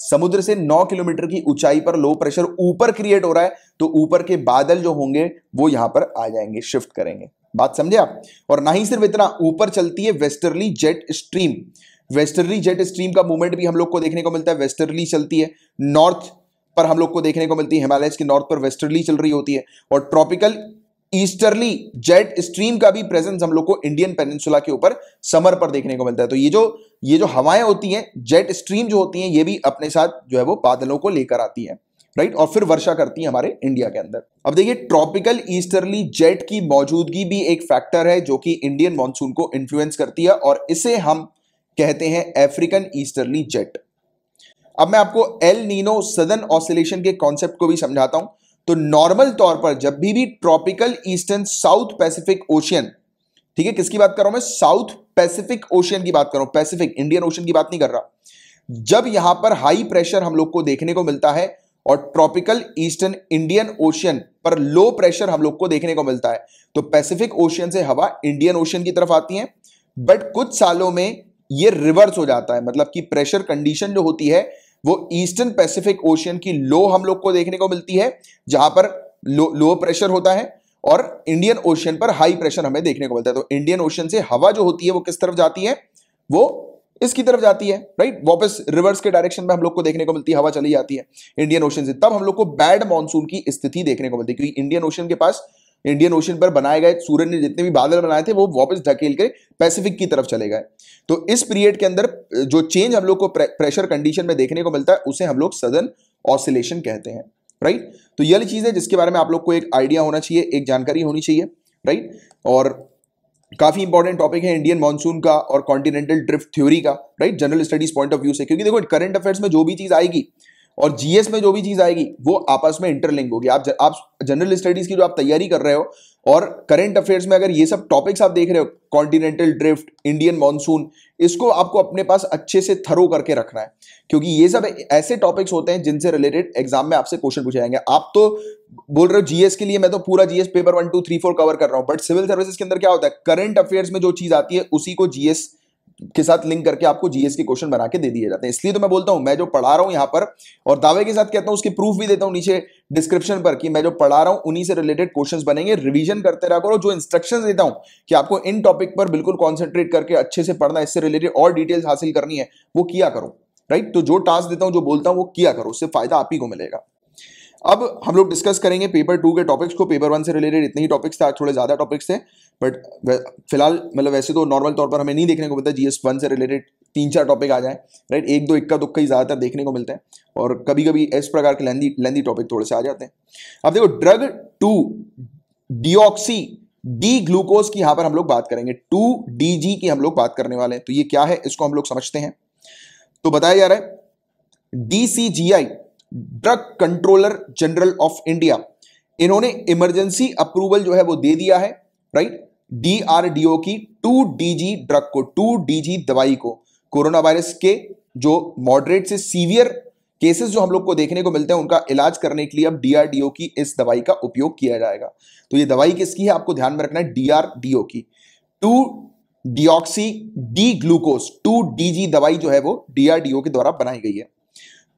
समुद्र से 9 किलोमीटर की ऊंचाई पर लो प्रेशर ऊपर क्रिएट हो रहा है तो ऊपर के बादल जो होंगे वो यहां पर आ जाएंगे शिफ्ट करेंगे बात समझे आप और ना ही सिर्फ इतना ऊपर चलती है westerly jet stream westerly jet stream का मूवमेंट भी हम लोग को देखने को मिलता है वेस्टर्ली चलती है नॉर्थ पर हम लोग को देखने को मिलती है हिमालय के नॉर्थ पर वेस्टर्ली चल रही होती है और ट्रॉपिकल ईस्टर्ली जेट स्ट्रीम का भी प्रेजेंस हम लोग को इंडियन पेनिनसुला के ऊपर समर पर देखने को मिलता है तो ये जो ये जो हवाएं होती हैं जेट स्ट्रीम जो होती हैं ये भी अपने साथ जो है वो बादलों को लेकर आती है राइट और फिर वर्षा करती है हमारे इंडिया के अंदर अब देखिए ट्रॉपिकल ईस्टर्ली जेट की मौजूदगी भी एक फैक्टर है जो कि इंडियन मानसून को इन्फ्लुएंस करती है और इसे हम कहते हैं अफ्रीकन ईस्टर्ली जेट अब मैं आपको एल नीनो सदन ऑसिलेशन के कॉन्सेप्ट को भी समझाता हूं तो नॉर्मल तौर पर जब भी भी tropical eastern south Pacific ocean ठीक है किसकी बात कर रहा हूं मैं साउथ पैसिफिक ओशियन की बात कर रहा हूं पैसिफिक इंडियन ओशियन की बात नहीं कर रहा जब यहां पर हाई प्रेशर हम लोग को देखने को मिलता है और ट्रॉपिकल ईस्टर्न इंडियन ओशियन पर लो प्रेशर हम लोग को देखने को मिलता है तो पैसिफिक ओशियन से हवा इंडियन ओशियन की तरफ आती है बट कुछ सालों में ये रिवर्स हो जाता है मतलब कि प्रेशर कंडीशन जो होती है वो ईस्टर्न पैसिफिक ओशियन की लो हम लोग को देखने को मिलती है जहां पर लो लो प्रेशर होता है और इंडियन ओशियन पर हाई प्रेशर हमें देखने को मिलता है तो इंडियन ओशियन से हवा जो होती है वो किस तरफ जाती है वो इसकी तरफ जाती है राइट वापस रिवर्स के डायरेक्शन में हम लोग को देखने को मिलती हवा चली जाती है इंडियन ओशन से तब हम लोग को बैड मानसून की स्थिति देखने को मिलती है क्योंकि इंडियन ओशन के पास इंडियन ओशन पर बनाए गए सूर्य ने जितने भी बादल बनाए थे वो वापस ढकेल के पैसिफिक की तरफ चले गए तो इस पीरियड के अंदर जो चेंज हम लोग को प्रेशर कंडीशन में देखने को मिलता है उसे हम लोग सदन ऑसिलेशन कहते हैं राइट तो ये चीज़ है जिसके बारे में आप लोग को एक आइडिया होना चाहिए एक जानकारी होनी चाहिए राइट और काफ़ी इंपॉर्टेंट टॉपिक है इंडियन मॉनसून का और कॉन्टिनेंटल ड्रिफ्ट थ्योरी का right general studies point of view से क्योंकि देखो करंट अफेयर्स में जो भी चीज़ आएगी और जीएस में जो भी चीज आएगी वो आपस में इंटरलिंक होगी आप ज, आप जनरल स्टडीज की जो आप तैयारी कर रहे हो और करंट अफेयर्स में अगर ये सब टॉपिक्स आप देख रहे हो कॉन्टिनेंटल ड्रिफ्ट इंडियन मानसून इसको आपको अपने पास अच्छे से थरो करके रखना है क्योंकि ये सब ऐसे टॉपिक्स होते हैं जिनसे रिलेटेड एग्जाम में आपसे क्वेश्चन पूछे जाएंगे आप तो बोल रहे हो जीएस के लिए मैं तो पूरा GS paper one two three four cover कर रहा हूं बट सिविल सर्विसेज के अंदर क्या होता है करंट अफेयर्स में जो चीज आती है उसी को जीएस के साथ लिंक करके आपको जीएस के क्वेश्चन बना के दे दिए जाते हैं इसलिए तो मैं बोलता हूं मैं जो पढ़ा रहा हूं यहां पर और दावे के साथ कहता हूं उसकी प्रूफ भी देता हूं नीचे डिस्क्रिप्शन पर कि मैं जो पढ़ा रहा हूं उन्हीं से रिलेटेड क्वेश्चन बनेंगे रिविजन करते रहा करो जो इंस्ट्रक्शन देता हूं कि आपको इन टॉपिक पर बिल्कुल कॉन्सेंट्रेट करके अच्छे से पढ़ना इससे रिलेटेड और डिटेल्स हासिल करनी है वो किया करो राइट तो जो टास्क देता हूं जो बोलता हूं वो किया करो उससे फायदा आप ही को मिलेगा अब हम लोग डिस्कस करेंगे पेपर टू के टॉपिक्स को पेपर वन से रिलेटेड इतने ही टॉपिक्स थे आज थोड़े ज्यादा टॉपिक्स थे बट फिलहाल मतलब वैसे तो नॉर्मल तौर पर हमें नहीं देखने को मिलता जी एस वन से रिलेटेड तीन चार टॉपिक आ जाए राइट एक दो इक्का दुक्का ही ज़्यादातर देखने को मिलते हैं और कभी कभी इस प्रकार के लेंदी लेंदी टॉपिक थोड़े से आ जाते हैं अब देखो drug two deoxy D glucose की यहाँ पर हम लोग बात करेंगे टू डी जी की हम लोग बात करने वाले हैं तो ये क्या है इसको हम लोग समझते हैं तो बताया जा रहा है D C G I drug controller general of India इन्होंने इमरजेंसी अप्रूवल जो है वो दे दिया है राइट डीआरडीओ की टू डीजी ड्रग को टू डीजी दवाई को कोरोना वायरस के जो मॉडरेट से सीवियर केसेस जो हम लोग को देखने को मिलते हैं उनका इलाज करने के लिए अब डीआरडीओ की इस दवाई का उपयोग किया जाएगा तो ये दवाई किसकी है आपको ध्यान में रखना है डीआरडीओ की two deoxy D glucose two DG दवाई जो है वो डीआरडीओ के द्वारा बनाई गई है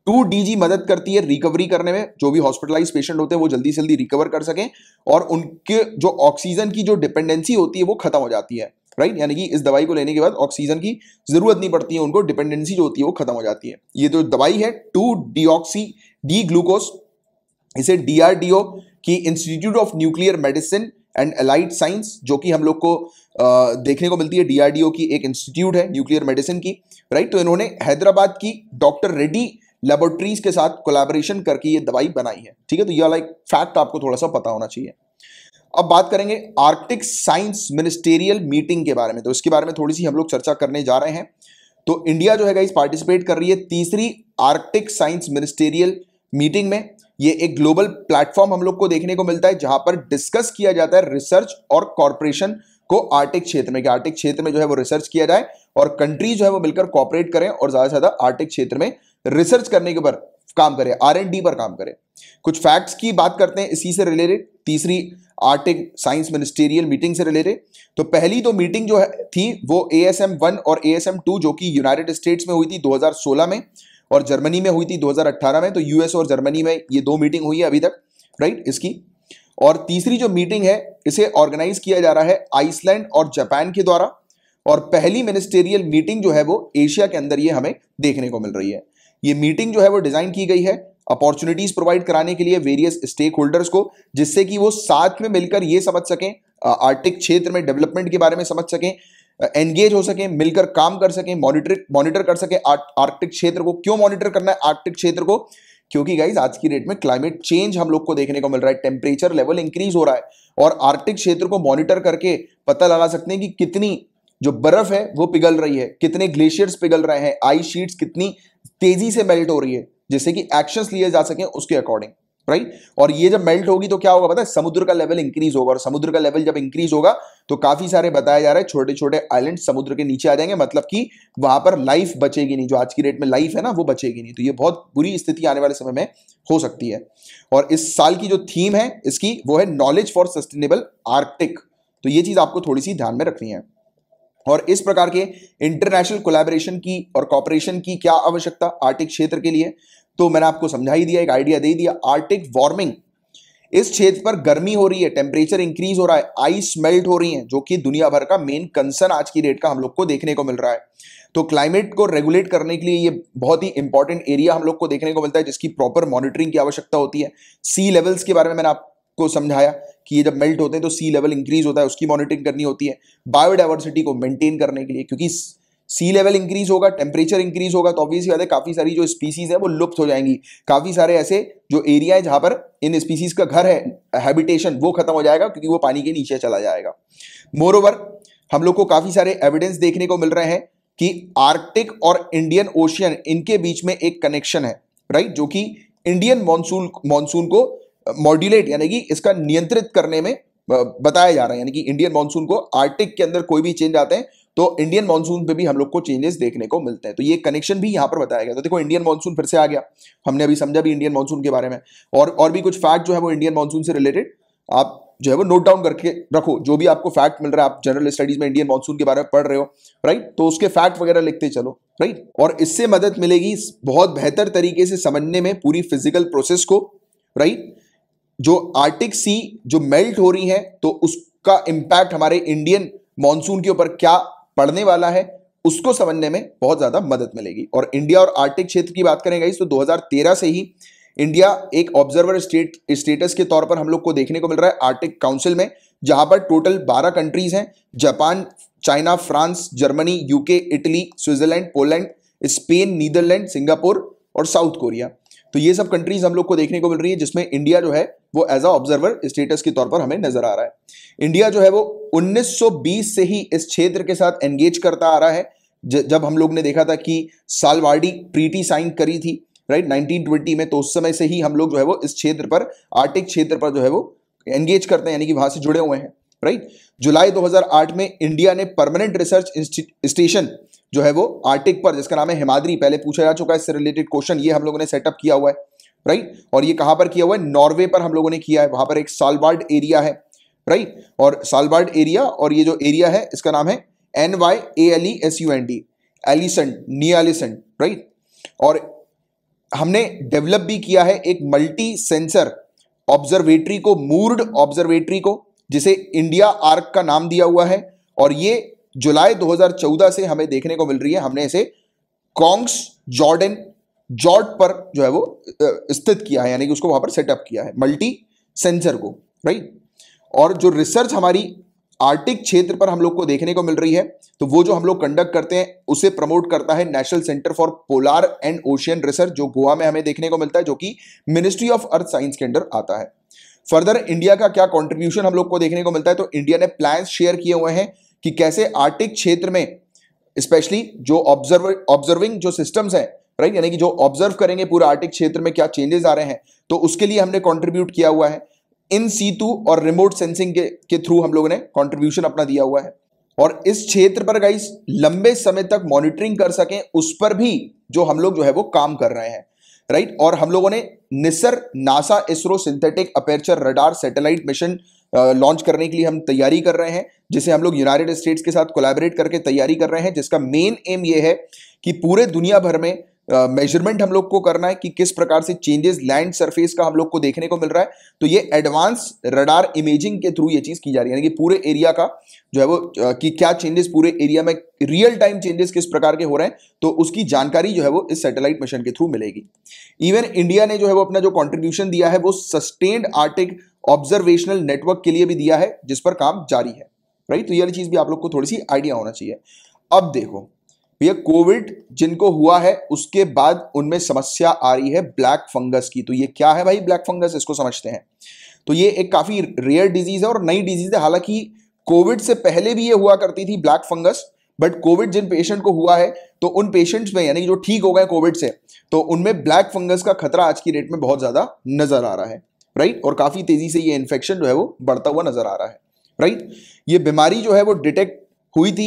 टू डीजी मदद करती है रिकवरी करने में जो भी हॉस्पिटलाइज पेशेंट होते हैं वो जल्दी से जल्दी रिकवर कर सकें और उनके जो ऑक्सीजन की जो डिपेंडेंसी होती है वो खत्म हो जाती है राइट यानी कि इस दवाई को लेने के बाद ऑक्सीजन की जरूरत नहीं पड़ती है उनको डिपेंडेंसी जो होती है वो खत्म हो जाती है ये जो दवाई है टू डीऑक्सी डी ग्लूकोज इसे डीआरडीओ की institute of nuclear medicine and allied science जो कि हम लोग को आ, देखने को मिलती है डीआरडीओ की एक इंस्टीट्यूट है न्यूक्लियर मेडिसिन की राइट तो इन्होंने हैदराबाद की डॉक्टर रेड्डी लेबोरेटरीज के साथ कोलेबोरेशन करके ये दवाई बनाई है ठीक है तो ये लाइक फैक्ट आपको थोड़ा सा पता होना चाहिए अब बात करेंगे आर्कटिक साइंस मिनिस्टेरियल मीटिंग के बारे में तो इसके बारे में थोड़ी सी हम लोग चर्चा करने जा रहे हैं तो इंडिया जो है गाइस पार्टिसिपेट कर रही है तीसरी आर्कटिक साइंस मिनिस्टेरियल मीटिंग में ये एक ग्लोबल प्लेटफॉर्म हम लोग को देखने को मिलता है जहां पर डिस्कस किया जाता है रिसर्च और कॉरपोरेशन को आर्टिक क्षेत्र में कि आर्टिक क्षेत्र में जो है वो रिसर्च किया जाए और कंट्री जो है वो मिलकर कॉपरेट करें और ज़्यादा से ज़्यादा आर्टिक क्षेत्र में रिसर्च करने के ऊपर काम करें आर एंड डी पर काम करें कुछ फैक्ट्स की बात करते हैं इसी से रिलेटेड तीसरी आर्टिक साइंस मिनिस्टेरियल मीटिंग से रिलेटेड तो पहली तो मीटिंग जो है थी वो ए एस एम वन और ए एस एम टू जो कि यूनाइटेड स्टेट्स में हुई थी 2016 में और जर्मनी में हुई थी 2018 में तो यूएस और जर्मनी में ये दो मीटिंग हुई है अभी तक राइट इसकी और तीसरी जो मीटिंग है इसे ऑर्गेनाइज किया जा रहा है आइसलैंड और जापान के द्वारा और पहली मिनिस्टेरियल मीटिंग जो है वो एशिया के अंदर ये हमें देखने को मिल रही है ये मीटिंग जो है वो डिजाइन की गई है अपॉर्चुनिटीज प्रोवाइड कराने के लिए वेरियस स्टेक होल्डर्स को जिससे कि वो साथ में मिलकर ये समझ सकें आर्टिक क्षेत्र में डेवलपमेंट के बारे में समझ सकें एंगेज हो सकें मिलकर काम कर सकें मॉनिटर मॉनिटर कर सकें आर्कटिक क्षेत्र को क्यों मॉनिटर करना है आर्कटिक क्षेत्र को क्योंकि गाइज आज की डेट में क्लाइमेट चेंज हम लोग को देखने को मिल रहा है टेम्परेचर लेवल इंक्रीज हो रहा है और आर्कटिक क्षेत्र को मॉनिटर करके पता लगा सकते हैं कि कितनी जो बर्फ है वो पिघल रही है कितने ग्लेशियर्स पिघल रहे हैं आई शीट्स कितनी तेजी से मेल्ट हो रही है जिससे कि एक्शंस लिए जा सके उसके अकॉर्डिंग राइट और ये जब मेल्ट होगी तो क्या होगा पता है समुद्र का लेवल इंक्रीज होगा और समुद्र का लेवल जब इंक्रीज होगा तो काफी सारे बताया जा रहा है छोटे छोटे आइलैंड समुद्र के नीचे आ जाएंगे मतलब कि वहां पर लाइफ बचेगी नहीं जो आज की डेट में लाइफ है ना वो बचेगी नहीं तो ये बहुत बुरी स्थिति आने वाले समय में हो सकती है और इस साल की जो थीम है इसकी वो है नॉलेज फॉर सस्टेनेबल आर्कटिक तो ये चीज आपको थोड़ी सी ध्यान में रखनी है और इस प्रकार के इंटरनेशनल कोलैबोरेशन की और कॉपरेशन की क्या आवश्यकता आर्टिक क्षेत्र के लिए तो मैंने आपको समझा ही दिया एक आइडिया दे दिया आर्टिक वार्मिंग इस क्षेत्र पर गर्मी हो रही है टेम्परेचर इंक्रीज हो रहा है आइस मेल्ट हो रही है जो कि दुनिया भर का मेन कंसर्न आज की डेट का हम लोग को देखने को मिल रहा है तो क्लाइमेट को रेगुलेट करने के लिए ये बहुत ही इंपॉर्टेंट एरिया हम लोग को देखने को मिलता है जिसकी प्रॉपर मॉनिटरिंग की आवश्यकता होती है सी लेवल्स के बारे में मैंने आपको समझाया कि ये जब मेल्ट होते हैं तो सी लेवल इंक्रीज होता है उसकी मॉनिटरिंग करनी होती है बायोडाइवर्सिटी को मेंटेन करने के लिए क्योंकि सी लेवल इंक्रीज होगा टेम्परेचर इंक्रीज होगा तो ऑब्वियसली बात है काफ़ी सारी जो स्पीसीज है वो लुप्त हो जाएंगी काफ़ी सारे ऐसे जो एरिया है जहां पर इन स्पीसीज का घर है हैबिटेशन वो खत्म हो जाएगा क्योंकि वो पानी के नीचे चला जाएगा मोर ओवर हम लोग को काफ़ी सारे एविडेंस देखने को मिल रहे हैं कि आर्कटिक और इंडियन ओशियन इनके बीच में एक कनेक्शन है राइट जो कि इंडियन मानसून मानसून को मॉड्यूलेट यानी कि इसका नियंत्रित करने में बताया जा रहा है यानी कि इंडियन मानसून को आर्टिक के अंदर कोई भी चेंज आते हैं तो इंडियन मानसून पे भी हम लोग को चेंजेस देखने को मिलते हैं तो ये कनेक्शन भी यहाँ पर बताया गया तो देखो इंडियन मानसून फिर से आ गया हमने अभी समझा भी इंडियन मानसून के बारे में और और भी कुछ फैक्ट जो है वो इंडियन मानसून से रिलेटेड आप जो है वो नोट डाउन करके रखो जो भी आपको फैक्ट मिल रहा है आप जनरल स्टडीज में इंडियन मानसून के बारे में पढ़ रहे हो राइट तो उसके फैक्ट वगैरह लिखते चलो राइट और इससे मदद मिलेगी बहुत बेहतर तरीके से समझने में पूरी फिजिकल प्रोसेस को राइट जो आर्टिक सी जो मेल्ट हो रही है तो उसका इंपैक्ट हमारे इंडियन मानसून के ऊपर क्या पड़ने वाला है उसको समझने में बहुत ज़्यादा मदद मिलेगी और इंडिया और आर्टिक क्षेत्र की बात करेंगे इस तो 2013 से ही इंडिया एक ऑब्जर्वर स्टेट स्टेटस के तौर पर हम लोग को देखने को मिल रहा है आर्टिक काउंसिल में जहां पर टोटल 12 कंट्रीज हैं Japan China France Germany UK Italy Switzerland Poland Spain Netherland Singapore और साउथ कोरिया तो ये सब कंट्रीज हम लोग को देखने को मिल रही है जिसमें इंडिया जो है वो एज अ ऑब्जर्वर स्टेटस के तौर पर हमें नजर आ रहा है इंडिया जो है वो 1920 से ही इस क्षेत्र के साथ एंगेज करता आ रहा है जब हम लोग ने देखा था कि सालवाडी ट्रीटी साइन करी थी राइट 1920 में तो उस समय से ही हम लोग जो है वो इस क्षेत्र पर आर्टिक क्षेत्र पर जो है वो एंगेज करते हैं यानी कि वहां से जुड़े हुए हैं राइट जुलाई 2008 में इंडिया ने परमानेंट रिसर्च स्टेशन जो है वो आर्टिक पर जिसका नाम है हिमाद्री पहले पूछा जा चुका है इससे रिलेटेड क्वेश्चन ये हम लोगों ने सेटअप किया हुआ है राइट और ये कहां पर किया हुआ है नॉर्वे पर हम लोगों ने किया है वहां पर एक सालबार्ड एरिया है राइट और सालबार्ड एरिया और ये जो एरिया है इसका नाम है N Y A L E S U N D एलिसन नियालिसन राइट और हमने डेवलप भी किया है एक मल्टी सेंसर ऑब्जर्वेटरी को मूर्ड ऑब्जर्वेटरी को जिसे इंडिया आर्क का नाम दिया हुआ है और ये जुलाई 2014 से हमें देखने को मिल रही है हमने इसे कॉन्ग्स जॉर्डन जॉट पर जो है वो स्थित किया है यानी कि उसको वहां पर सेटअप किया है मल्टी सेंसर को राइट और जो रिसर्च हमारी आर्टिक क्षेत्र पर हम लोग को देखने को मिल रही है तो वो जो हम लोग कंडक्ट करते हैं उसे प्रमोट करता है National Centre for Polar and Ocean Research जो गोवा में हमें देखने को मिलता है जो कि मिनिस्ट्री ऑफ अर्थ साइंस के अंडर आता है फर्दर इंडिया का क्या कॉन्ट्रीब्यूशन हम लोग को देखने को मिलता है तो इंडिया ने प्लान शेयर किए हुए हैं कि कैसे आर्टिक क्षेत्र में स्पेशली जो ऑब्जर्व ऑब्जर्विंग जो सिस्टम्स हैं राइट यानी कि जो ऑब्जर्व करेंगे पूरा आर्टिक क्षेत्र में क्या चेंजेस आ रहे हैं तो उसके लिए हमने कॉन्ट्रीब्यूट किया हुआ है इन सीतु और रिमोट सेंसिंग के के थ्रू हम लोगों ने कॉन्ट्रीब्यूशन अपना दिया हुआ है और इस क्षेत्र पर गाइस लंबे समय तक मॉनिटरिंग कर सकें उस पर भी जो हम लोग जो है वो काम कर रहे हैं राइट और हम लोगों ने NISAR NASA ISRO synthetic aperture radar satellite mission launch करने के लिए हम तैयारी कर रहे हैं जिसे हम लोग यूनाइटेड स्टेट्स के साथ कोलैबोरेट करके तैयारी कर रहे हैं जिसका मेन एम ये है कि पूरे दुनिया भर में मेजरमेंट हम लोग को करना है कि किस प्रकार से चेंजेस लैंड सरफेस का हम लोग को देखने को मिल रहा है तो ये एडवांस रडार इमेजिंग के थ्रू ये चीज़ की जा रही है यानी कि पूरे एरिया का जो है वो कि क्या चेंजेस पूरे एरिया में रियल टाइम चेंजेस किस प्रकार के हो रहे हैं तो उसकी जानकारी जो है वो इस सैटेलाइट मिशन के थ्रू मिलेगी इवन इंडिया ने जो है वो अपना जो कॉन्ट्रीब्यूशन दिया है वो सस्टेन्ड आर्टिक ऑब्जर्वेशनल नेटवर्क के लिए भी दिया है जिस पर काम जारी है राइट तो यह चीज़ भी आप लोग को थोड़ी सी आइडिया होना चाहिए अब देखो भैया तो कोविड जिनको हुआ है उसके बाद उनमें समस्या आ रही है ब्लैक फंगस की तो ये क्या है भाई ब्लैक फंगस इसको समझते हैं तो ये एक काफ़ी रेयर डिजीज़ है और नई डिजीज़ है हालांकि कोविड से पहले भी ये हुआ करती थी ब्लैक फंगस बट कोविड जिन पेशेंट को हुआ है तो उन पेशेंट्स में यानी जो ठीक हो गए कोविड से तो उनमें ब्लैक फंगस का खतरा आज की डेट में बहुत ज़्यादा नज़र आ रहा है राइट और काफ़ी तेज़ी से ये इन्फेक्शन जो है वो बढ़ता हुआ नज़र आ रहा है राइट ये बीमारी जो है वो डिटेक्ट हुई थी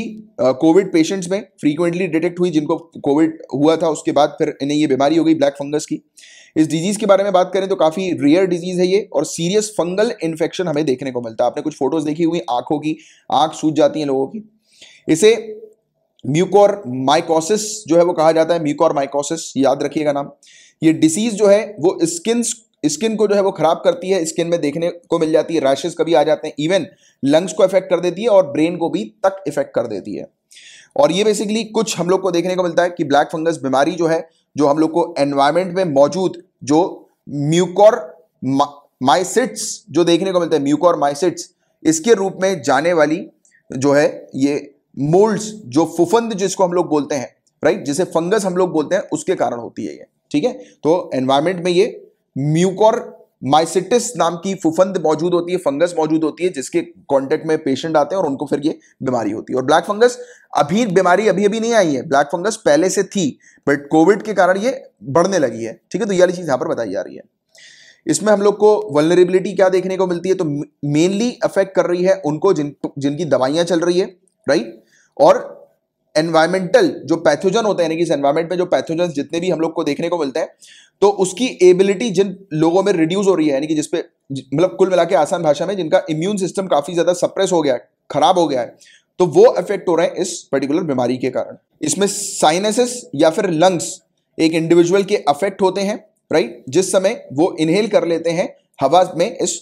कोविड पेशेंट्स में फ्रीक्वेंटली डिटेक्ट हुई जिनको कोविड हुआ था उसके बाद फिर इन्हें ये बीमारी हो गई ब्लैक फंगस की इस डिजीज के बारे में बात करें तो काफी रेयर डिजीज है ये और सीरियस फंगल इन्फेक्शन हमें देखने को मिलता है आपने कुछ फोटोज देखी हुई आंखों की आंख सूज जाती है लोगों की इसे म्यूकोर माइकोसिस जो है वो कहा जाता है म्यूकोर माइकोसिस याद रखिएगा नाम ये डिसीज जो है वो स्किन स्किन को जो है वो खराब करती है स्किन में देखने को मिल जाती है रैशेज कभी आ जाते हैं इवन लंग्स को इफेक्ट कर देती है और ब्रेन को भी तक इफेक्ट कर देती है और ये बेसिकली कुछ हम लोग को देखने को मिलता है कि ब्लैक फंगस बीमारी जो है जो हम लोग को एनवायरमेंट में मौजूद जो म्यूकोर माइसिट्स जो देखने को मिलता है म्यूकोर माइसिट्स इसके रूप में जाने वाली जो है ये मोल्ड्स जो फुफंद जिसको हम लोग बोलते हैं राइट जिसे फंगस हम लोग बोलते हैं उसके कारण होती है ये ठीक है तो एनवायरमेंट में ये म्यूकोर माइसिटिस नाम की फुफंद मौजूद होती है फंगस मौजूद होती है जिसके कांटेक्ट में पेशेंट आते हैं और उनको फिर ये बीमारी होती है और ब्लैक फंगस अभी बीमारी अभी अभी नहीं आई है ब्लैक फंगस पहले से थी बट कोविड के कारण ये बढ़ने लगी है ठीक है तो ये वाली चीज़ यहां पर बताई जा रही है इसमें हम लोग को वलनरेबिलिटी क्या देखने को मिलती है तो मेनली अफेक्ट कर रही है उनको जिन जिनकी दवाइयां चल रही है राइट और एनवायरमेंटल जो पैथोजन होते हैं यानी कि एनवायरमेंट में जो पैथोजन जितने भी हम लोग को देखने को मिलते हैं तो उसकी एबिलिटी जिन लोगों में रिड्यूस हो रही है यानी कि जिसपे मतलब कुल मिला के आसान भाषा में जिनका इम्यून सिस्टम काफ़ी ज़्यादा सप्रेस हो गया है खराब हो गया है तो वो इफेक्ट हो रहे हैं इस पर्टिकुलर बीमारी के कारण इसमें साइनसिस या फिर लंग्स एक इंडिविजुअल के अफेक्ट होते हैं राइट जिस समय वो इनहेल कर लेते हैं हवा में इस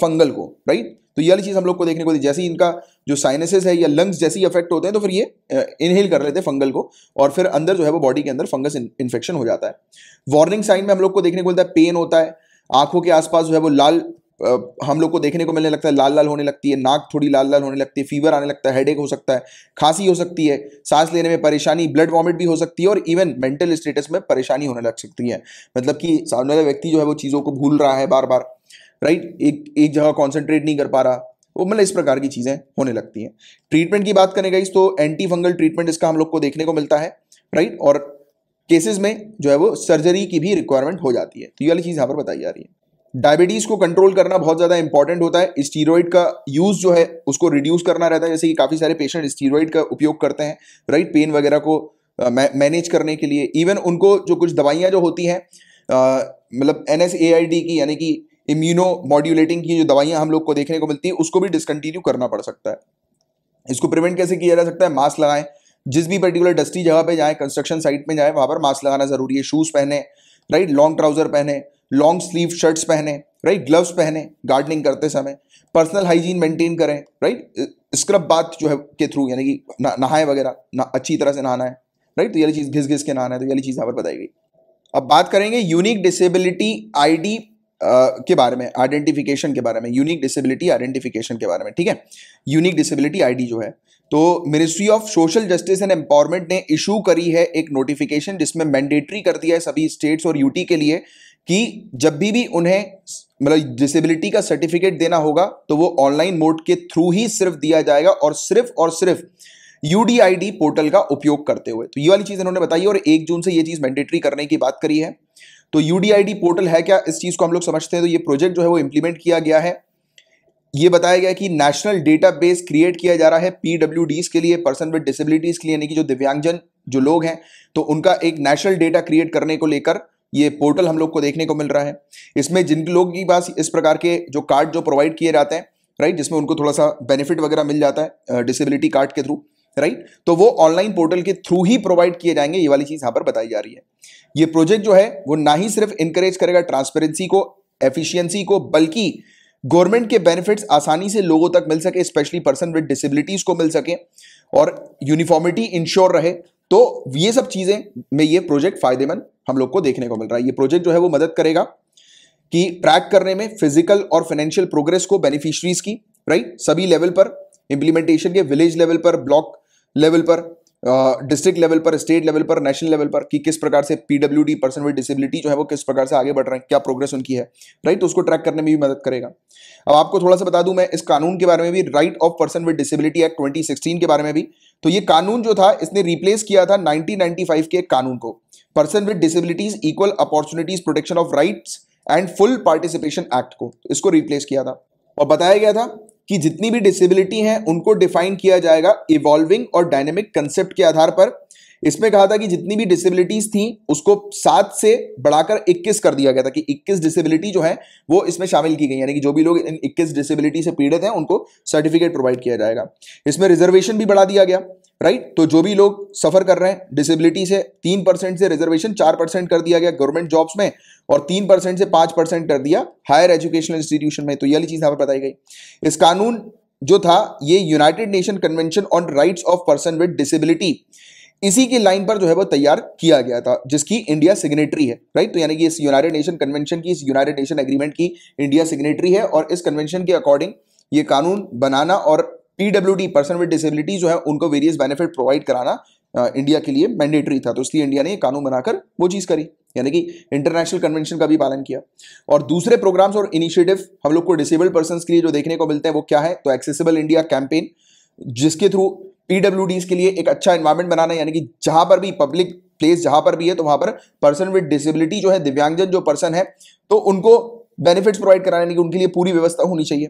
फंगल को राइट तो ये चीज़ हम लोग को देखने को जैसे ही इनका जो साइनसेस है या लंग्स जैसे ही अफेक्ट होते हैं तो फिर ये इनहेल कर लेते हैं फंगल को और फिर अंदर जो है वो बॉडी के अंदर फंगस इन्फेक्शन हो जाता है वार्निंग साइन में हम लोग को देखने को मिलता है पेन होता है आंखों के आसपास जो है वो लाल हम लोग को देखने को मिलने लगता है लाल लाल होने लगती है नाक थोड़ी लाल लाल होने लगती है फीवर आने लगता है हेड हो सकता है खांसी हो सकती है सांस लेने में परेशानी ब्लड वॉमिट भी हो सकती है और इवन मेंटल स्टेटस में परेशानी होने लग सकती है मतलब कि सामने वाला व्यक्ति जो है वो चीज़ों को भूल रहा है बार बार राइट एक एक जगह कॉन्सेंट्रेट नहीं कर पा रहा वो मतलब इस प्रकार की चीज़ें होने लगती हैं ट्रीटमेंट की बात करें गई तो एंटी फंगल ट्रीटमेंट इसका हम लोग को देखने को मिलता है राइट और केसेस में जो है वो सर्जरी की भी रिक्वायरमेंट हो जाती है तो ये वाली चीज़ यहाँ पर बताई जा रही है डायबिटीज़ को कंट्रोल करना बहुत ज़्यादा इंपॉर्टेंट होता है स्टीरोइड का यूज़ जो है उसको रिड्यूस करना रहता है जैसे कि काफ़ी सारे पेशेंट स्टीरोइड का उपयोग करते हैं राइट पेन वगैरह को मैनेज करने के लिए इवन उनको जो कुछ दवाइयाँ जो होती हैं मतलब N S A I D की यानी कि इम्यूनो मॉड्यूलेटिंग की जो दवाइयाँ हम लोग को देखने को मिलती है उसको भी डिसकंटिन्यू करना पड़ सकता है इसको प्रिवेंट कैसे किया जा सकता है मास्क लगाएं जिस भी पर्टिकुलर डस्टी जगह पे जाएं कंस्ट्रक्शन साइट पे जाएं वहाँ पर मास्क लगाना ज़रूरी है शूज़ पहने राइट लॉन्ग ट्राउज़र पहने लॉन्ग स्लीव शर्ट्स पहने राइट ग्लव्स पहने गार्डनिंग करते समय पर्सनल हाइजीन मेंटेन करें राइट स्क्रब बात जो है के थ्रू यानी कि नहाए वगैरह ना अच्छी तरह से नहाना है राइट तो ये चीज़ घिस घिस के नहाना है तो ये चीज़ यहाँ पर बताई गई अब बात करेंगे यूनिक डिसेबिलिटी आईडी के बारे में आइडेंटिफिकेशन के बारे में यूनिक डिसेबिलिटी आइडेंटिफिकेशन के बारे में ठीक है यूनिक डिसेबिलिटी आईडी जो है तो Ministry of Social Justice and Empowerment ने इशू करी है एक नोटिफिकेशन जिसमें मैंडेटरी कर दिया है सभी स्टेट्स और यूटी के लिए कि जब भी भी उन्हें मतलब डिसेबिलिटी का सर्टिफिकेट देना होगा तो वो ऑनलाइन मोड के थ्रू ही सिर्फ दिया जाएगा और सिर्फ और सिर्फ यूडीआईडी पोर्टल का उपयोग करते हुए तो ये वाली चीज़ इन्होंने बताई और एक जून से ये चीज़ मैंडेटरी करने की बात करी है तो यूडीआईडी पोर्टल है क्या इस चीज़ को हम लोग समझते हैं तो ये प्रोजेक्ट जो है वो इम्प्लीमेंट किया गया है ये बताया गया कि नेशनल डेटाबेस क्रिएट किया जा रहा है पीडब्ल्यू के लिए पर्सन विद डिसेबिलिटीज़ के लिए यानी कि जो दिव्यांगजन जो लोग हैं तो उनका एक नेशनल डेटा क्रिएट करने को लेकर ये पोर्टल हम लोग को देखने को मिल रहा है इसमें जिन लोगों के पास इस प्रकार के जो कार्ड जो प्रोवाइड किए जाते हैं राइट जिसमें उनको थोड़ा सा बेनिफिट वगैरह मिल जाता है डिसेबिलिटी कार्ड के थ्रू राइट तो वो ऑनलाइन पोर्टल के थ्रू ही प्रोवाइड किए जाएंगे ये वाली चीज़ यहाँ पर बताई जा रही है ये प्रोजेक्ट जो है वो ना ही सिर्फ इंकरेज करेगा ट्रांसपेरेंसी को एफिशिएंसी को बल्कि गवर्नमेंट के बेनिफिट्स आसानी से लोगों तक मिल सके स्पेशली पर्सन विद डिसेबिलिटीज को मिल सके और यूनिफॉर्मिटी इंश्योर रहे तो ये सब चीज़ें में ये प्रोजेक्ट फायदेमंद हम लोग को देखने को मिल रहा है ये प्रोजेक्ट जो है वो मदद करेगा कि ट्रैक करने में फिजिकल और फाइनेंशियल प्रोग्रेस को बेनिफिशरीज की राइट सभी लेवल पर इंप्लीमेंटेशन के विलेज लेवल पर ब्लॉक लेवल पर डिस्ट्रिक्ट लेवल पर स्टेट लेवल पर नेशनल लेवल पर कि किस प्रकार से P W D person with disability जो है वो किस प्रकार से आगे बढ़ रहे हैं क्या प्रोग्रेस उनकी है राइट तो उसको ट्रैक करने में भी मदद करेगा अब आपको थोड़ा सा बता दूं मैं इस कानून के बारे में भी right of person with disability act twenty के बारे में भी तो ये कानून जो था इसने रिप्लेस किया था नाइनटीन के कानून को person with disabilities equal opportunities protection of rights and full participation act को तो इसको रिप्लेस किया था और बताया गया था कि जितनी भी डिसेबिलिटी हैं उनको डिफाइन किया जाएगा इवॉल्विंग और डायनेमिक कंसेप्ट के आधार पर इसमें कहा था कि जितनी भी डिसेबिलिटीज थी उसको सात से बढ़ाकर 21 कर दिया गया था कि 21 डिसेबिलिटी जो है वो इसमें शामिल की गई यानी कि जो भी लोग इन 21 डिसेबिलिटी से पीड़ित हैं उनको सर्टिफिकेट प्रोवाइड किया जाएगा इसमें रिजर्वेशन भी बढ़ा दिया गया राइट तो जो भी लोग सफर कर रहे हैं डिसेबिलिटी से तीन परसेंट से रिजर्वेशन चार परसेंट कर दिया गया गवर्नमेंट जॉब्स में और तीन परसेंट से पांच परसेंट कर दिया हायर एजुकेशनल इंस्टीट्यूशन में तो ये चीज़ यहां पर बताई गई इस कानून जो था ये United Nation convention on rights of person with disability इसी की लाइन पर जो है वो तैयार किया गया था जिसकी इंडिया सिग्नेटरी है राइट तो यानी कि इस यूनाइटेड नेशन कन्वेंशन की इस यूनाइटेड नेशन एग्रीमेंट की इंडिया सिग्नेटरी है और इस कन्वेंशन के अकॉर्डिंग ये कानून बनाना और डी पर्सन विद डिसेबिलिटी जो है उनको वेरियस बेनिफिट प्रोवाइड कराना इंडिया के लिए मैंडेटरी था तो इसलिए इंडिया ने ये कानून बनाकर वो चीज़ करी यानी कि इंटरनेशनल कन्वेंशन का भी पालन किया और दूसरे प्रोग्राम्स और इनिशिएटिव हम लोग को डिसेबल्ड पर्सन के लिए जो देखने को मिलते हैं वो क्या है तो एक्सेसिबल इंडिया कैंपेन जिसके थ्रू पीडब्ल्यू के लिए एक अच्छा इन्वायरमेंट बनाना यानी कि जहां पर भी पब्लिक प्लेस जहां पर भी है तो वहां पर पर्सन विद डिसेबिलिटी जो है दिव्यांगजन जो पर्सन है तो उनको बेनिफिट्स प्रोवाइड कराने की उनके लिए पूरी व्यवस्था होनी चाहिए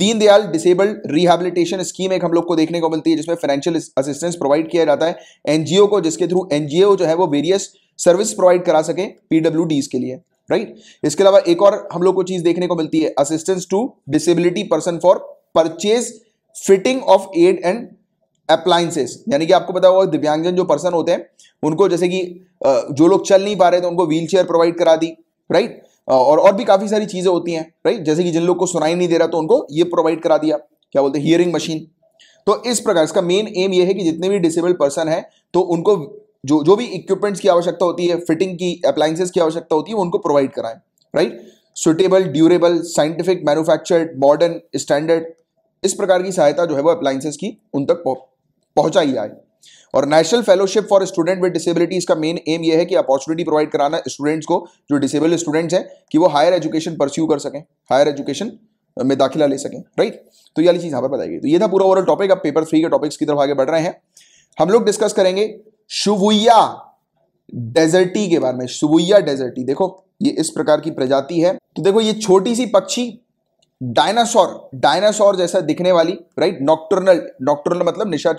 दीनदयाल डिसेबल्ड रिहेबिलिटेशन स्कीम एक हम लोग को देखने को मिलती है जिसमें फाइनेंशियल असिस्टेंस प्रोवाइड किया जाता है एनजीओ को जिसके थ्रू एनजीओ जो है वो वेरियस सर्विस प्रोवाइड करा सके पीडब्ल्यू के लिए राइट right? इसके अलावा एक और हम लोग को चीज देखने को मिलती है assistance to disability person for purchase fitting of aid and appliances यानी कि आपको पता होगा दिव्यांगजन जो पर्सन होते हैं उनको जैसे कि जो लोग चल नहीं पा रहे थे उनको व्हील चेयर प्रोवाइड करा दी राइट और और भी काफ़ी सारी चीज़ें होती हैं राइट जैसे कि जिन लोग को सुनाई नहीं दे रहा तो उनको ये प्रोवाइड करा दिया क्या बोलते हैं हियरिंग मशीन तो इस प्रकार इसका मेन एम ये है कि जितने भी डिसेबल्ड पर्सन है तो उनको जो जो भी इक्विपमेंट्स की आवश्यकता होती है फिटिंग की अप्लाइंसेस की आवश्यकता होती है उनको प्रोवाइड कराएं right suitable durable scientific manufactured modern standard इस प्रकार की सहायता जो है वो अप्लाइंसेस की उन तक पहुंचाई जाए और national fellowship for student with disability इसका मेन एम यह है कि अपॉर्चुनिटी प्रोवाइड कराना स्टूडेंट्स को जो डिसेबल स्टूडेंट्स हैं कि वो हायर एजुकेशन परस्यू कर सकें हायर एजुकेशन में दाखिला ले सकें राइट तो ये वाली चीज़ यहाँ पर बताई गई तो ये था पूरा ओवरऑल टॉपिक अब पेपर थ्री के टॉपिक्स की तरफ आगे बढ़ रहे हैं हम लोग डिस्कस करेंगे शुभुया डेजर्टी के बारे में शुभुया डेजर्टी देखो ये इस प्रकार की प्रजाति है तो देखो ये छोटी सी पक्षी डायनासोर डायनासोर जैसा दिखने वाली राइट नॉक्टर्नल नॉक्टर्नल मतलब निशा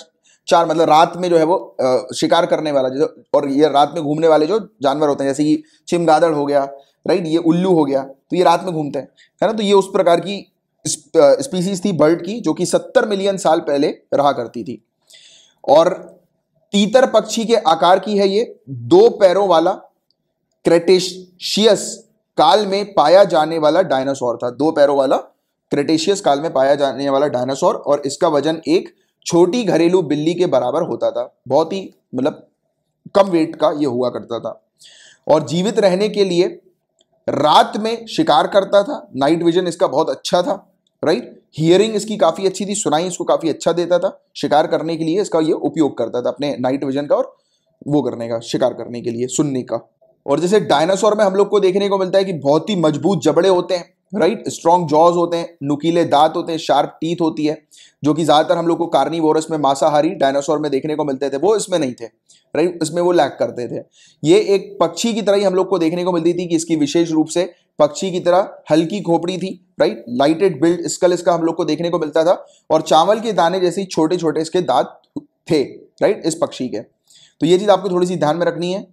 चार मतलब रात में जो है वो आ, शिकार करने वाला जो और ये रात में घूमने वाले जो जानवर होते हैं जैसे कि चिमगादड़ हो गया राइट ये उल्लू हो गया तो ये रात में घूमते हैं है ना तो ये उस प्रकार की स्पीसीज थी बर्ड की जो कि सत्तर मिलियन साल पहले रहा करती थी और तीतर पक्षी के आकार की है ये दो पैरों वाला क्रेटेशियस काल में पाया जाने वाला डायनासोर था दो पैरों वाला क्रेटेशियस काल में पाया जाने वाला डायनासोर और इसका वजन एक छोटी घरेलू बिल्ली के बराबर होता था बहुत ही मतलब कम वेट का ये हुआ करता था और जीवित रहने के लिए रात में शिकार करता था नाइट विजन इसका बहुत अच्छा था राइट हियरिंग इसकी काफ़ी अच्छी थी सुनाई इसको काफ़ी अच्छा देता था शिकार करने के लिए इसका ये उपयोग करता था अपने नाइट विजन का और वो करने का शिकार करने के लिए सुनने का और जैसे डायनासोर में हम लोग को देखने को मिलता है कि बहुत ही मजबूत जबड़े होते हैं राइट स्ट्रॉन्ग जॉज होते हैं नुकीले दांत होते हैं शार्प टीथ होती है जो कि ज़्यादातर हम लोग को कार्निवोरस में मांसाहारी डायनासोर में देखने को मिलते थे वो इसमें नहीं थे राइट इसमें वो लैक करते थे ये एक पक्षी की तरह ही हम लोग को देखने को मिलती थी कि इसकी विशेष रूप से पक्षी की तरह हल्की खोपड़ी थी राइट लाइटेड बिल्ड स्कल इसका हम लोग को देखने को मिलता था और चावल के दाने जैसे छोटे छोटे इसके दांत थे राइट इस पक्षी के तो ये चीज आपको थोड़ी सी ध्यान में रखनी है